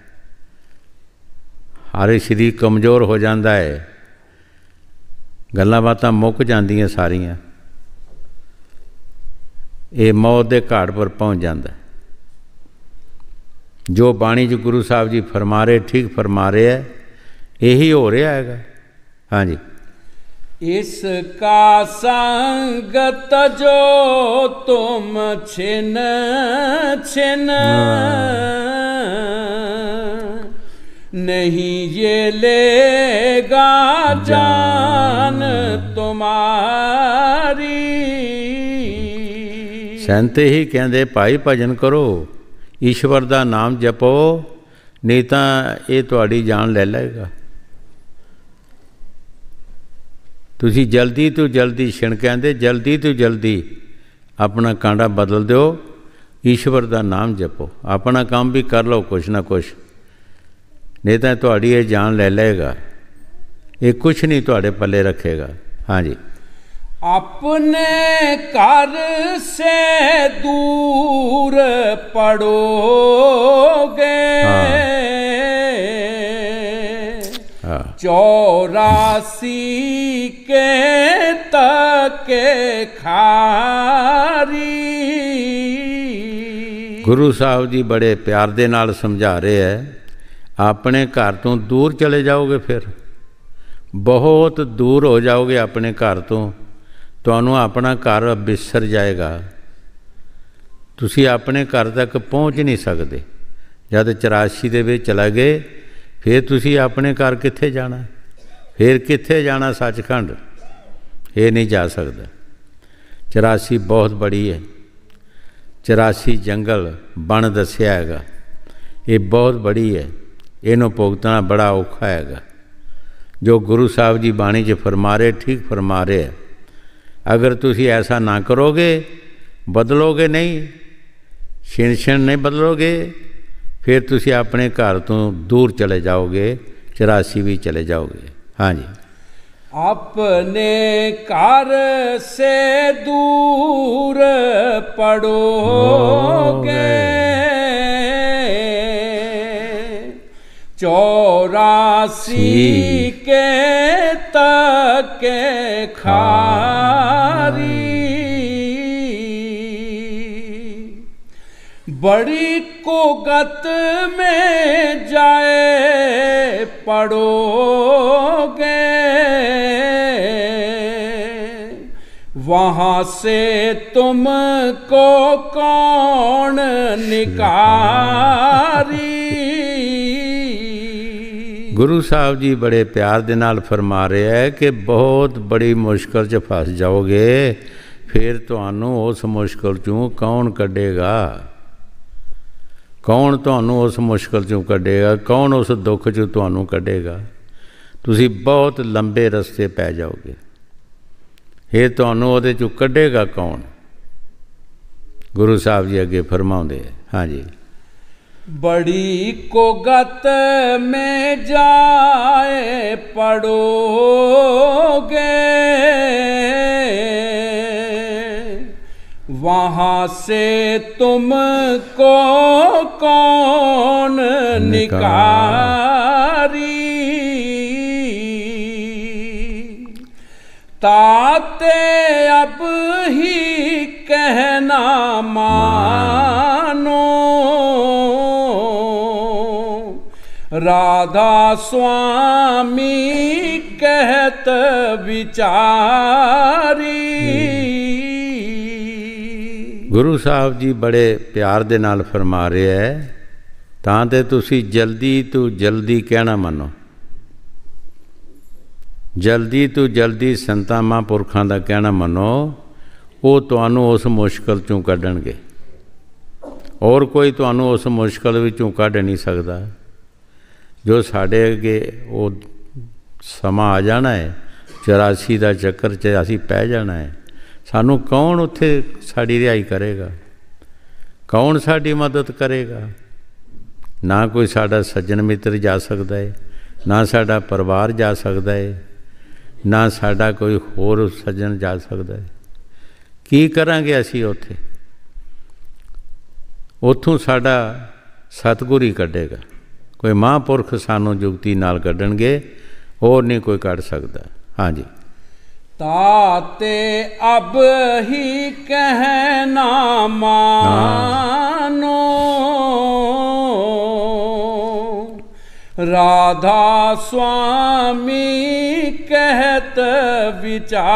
ਹਾਰੇ ਸਰੀਰ ਕਮਜ਼ੋਰ ਹੋ ਜਾਂਦਾ ਹੈ ਗੱਲਾਂ ਬਾਤਾਂ ਮੁੱਕ ਜਾਂਦੀਆਂ ਸਾਰੀਆਂ ਇਹ ਮੌਤ ਦੇ ਘਾਟ ਪਰ ਪਹੁੰਚ ਜਾਂਦਾ ਹੈ जो ਬਾਣੀ 'ਚ ਗੁਰੂ ਸਾਹਿਬ ਜੀ ਫਰਮਾ ठीक ਠੀਕ ਫਰਮਾ ਰਹੇ ਹੈ ਇਹੀ ਹੋ ਰਿਹਾ ਹੈਗਾ ਹਾਂਜੀ इसका संगत जो तुम छिन छिन नहीं ये लेगा जान तुम्हारी संत ही कहते भाई भजन करो ਈਸ਼ਵਰ ਦਾ ਨਾਮ ਜਪੋ ਨਹੀਂ ਤਾਂ ਇਹ ਤੁਹਾਡੀ ਜਾਨ ਲੈ ਲਏਗਾ ਤੁਸੀਂ ਜਲਦੀ ਤੋਂ ਜਲਦੀ ਛਿਣ ਕਹਿੰਦੇ ਜਲਦੀ ਤੋਂ ਜਲਦੀ ਆਪਣਾ ਕਾਂਡਾ ਬਦਲ ਦਿਓ ਈਸ਼ਵਰ ਦਾ ਨਾਮ ਜਪੋ ਆਪਣਾ ਕੰਮ ਵੀ ਕਰ ਲਓ ਕੁਛ ਨਾ ਕੁਛ ਨਹੀਂ ਤਾਂ ਤੁਹਾਡੀ ਇਹ ਜਾਨ ਲੈ ਲਏਗਾ ਇਹ ਕੁਛ ਨਹੀਂ ਤੁਹਾਡੇ ਪੱਲੇ ਰੱਖੇਗਾ ਹਾਂਜੀ अपने घर से दूर पड़ोगे चौरासी के तके ਖਾਰੀ ਗੁਰੂ ਸਾਹਿਬ ਜੀ ਬੜੇ ਪਿਆਰ ਦੇ ਨਾਲ ਸਮਝਾ ਰਹੇ ਐ ਆਪਣੇ ਘਰ ਤੋਂ ਦੂਰ ਚਲੇ ਜਾਓਗੇ ਫਿਰ ਬਹੁਤ ਦੂਰ ਹੋ ਜਾਓਗੇ ਆਪਣੇ ਘਰ ਤੋਂ ਤੁਹਾਨੂੰ ਆਪਣਾ ਘਰ ਬਿਸਰ ਜਾਏਗਾ ਤੁਸੀਂ ਆਪਣੇ ਘਰ ਤੱਕ ਪਹੁੰਚ ਨਹੀਂ ਸਕਦੇ ਜਦ 84 ਦੇ ਵਿੱਚ ਚਲਾ ਗਏ ਫਿਰ ਤੁਸੀਂ ਆਪਣੇ ਘਰ ਕਿੱਥੇ ਜਾਣਾ ਫਿਰ ਕਿੱਥੇ ਜਾਣਾ ਸੱਚਖੰਡ ਇਹ ਨਹੀਂ ਜਾ ਸਕਦਾ 84 ਬਹੁਤ ਬੜੀ ਹੈ 84 ਜੰਗਲ ਬਣ ਦੱਸਿਆ ਹੈਗਾ ਇਹ ਬਹੁਤ ਬੜੀ ਹੈ ਇਹਨੂੰ ਭੁਗਤਣਾ ਬੜਾ ਔਖਾ ਹੈਗਾ ਜੋ ਗੁਰੂ ਸਾਹਿਬ ਜੀ ਬਾਣੀ 'ਚ ਫਰਮਾ ਰਹੇ ਠੀਕ ਫਰਮਾ ਰਹੇ अगर तुम ऐसा ना करोगे बदलोगे नहीं छिन छिन नहीं बदलोगे फिर तुम अपने घर तो दूर चले जाओगे चौरासी भी चले जाओगे हाँ जी अपने घर से दूर पड़ोगे चौरासी के तक खा बड़ी को गत में जाए पड़ोगे वहाँ से तुमको कौन निकारी गुरु साहब जी बड़े प्यार ਦੇ ਨਾਲ ਫਰਮਾ ਰਿਹਾ ਹੈ ਕਿ ਬਹੁਤ ਬੜੀ ਮੁਸ਼ਕਲ 'ਚ ਫਸ ਜਾਓਗੇ ਫਿਰ ਤੁਹਾਨੂੰ ਉਸ ਮੁਸ਼ਕਲ 'ਚੋਂ ਕੌਣ ਕੱਢੇਗਾ ਕੌਣ ਤੁਹਾਨੂੰ ਉਸ ਮੁਸ਼ਕਲ ਚੋਂ ਕੱਢੇਗਾ ਕੌਣ ਉਸ ਦੁੱਖ ਚੋਂ ਤੁਹਾਨੂੰ ਕੱਢੇਗਾ ਤੁਸੀਂ ਬਹੁਤ ਲੰਬੇ ਰਸਤੇ ਪੈ ਜਾਓਗੇ ਇਹ ਤੁਹਾਨੂੰ ਉਹਦੇ ਚੋਂ ਕੱਢੇਗਾ ਕੌਣ ਗੁਰੂ ਸਾਹਿਬ ਜੀ ਅੱਗੇ ਫਰਮਾਉਂਦੇ ਹਾਂਜੀ ਬੜੀ ਕੋ ਗਤ ਮੈਂ ਜਾਏ ਪੜੋਗੇ वहां से तुमको कौन निकारी ताते अब ही कहना मानो राधा स्वामी कहत विचारी हम्म। ਗੁਰੂ ਸਾਹਿਬ ਜੀ ਬੜੇ ਪਿਆਰ ਦੇ ਨਾਲ ਫਰਮਾ ਰਿਹਾ ਹੈ ਤਾਂ ਤੇ ਤੁਸੀਂ ਜਲਦੀ ਤੋਂ ਜਲਦੀ ਕਹਿਣਾ ਮੰਨੋ ਜਲਦੀ ਤੋਂ ਜਲਦੀ ਸੰਤਾਂ ਮਹਾਂਪੁਰਖਾਂ ਦਾ ਕਹਿਣਾ ਮੰਨੋ ਉਹ ਤੁਹਾਨੂੰ ਉਸ ਮੁਸ਼ਕਲ ਚੋਂ ਕੱਢਣਗੇ ਹੋਰ ਕੋਈ ਤੁਹਾਨੂੰ ਉਸ ਮੁਸ਼ਕਲ ਵਿੱਚੋਂ ਕੱਢ ਨਹੀਂ ਸਕਦਾ ਜੋ ਸਾਡੇ ਅੱਗੇ ਉਹ ਸਮਾਂ ਆ ਜਾਣਾ ਹੈ 84 ਦਾ ਚੱਕਰ 'ਚ ਅਸੀਂ ਪੈ ਜਾਣਾ ਹੈ ਸਾਨੂੰ ਕੌਣ ਉੱਥੇ ਸਾਡੀ ਰਿਹਾਈ ਕਰੇਗਾ ਕੌਣ ਸਾਡੀ ਮਦਦ ਕਰੇਗਾ ਨਾ ਕੋਈ ਸਾਡਾ ਸੱਜਣ ਮਿੱਤਰ ਜਾ ਸਕਦਾ ਹੈ ਨਾ ਸਾਡਾ ਪਰਿਵਾਰ ਜਾ ਸਕਦਾ ਹੈ ਨਾ ਸਾਡਾ ਕੋਈ ਹੋਰ ਸੱਜਣ ਜਾ ਸਕਦਾ ਹੈ ਕੀ ਕਰਾਂਗੇ ਅਸੀਂ ਉੱਥੇ ਉੱਥੋਂ ਸਾਡਾ ਸਤਗੁਰ ਹੀ ਕੱਢੇਗਾ ਕੋਈ ਮਹਾਪੁਰਖ ਸਾਨੂੰ ਜੁਗਤੀ ਨਾਲ ਕੱਢਣਗੇ ਹੋਰ ਨਹੀਂ ਕੋਈ ਕੱਢ ਸਕਦਾ ਹਾਂਜੀ ताते अब ही कहना मानो राधा स्वामी कहत विचारी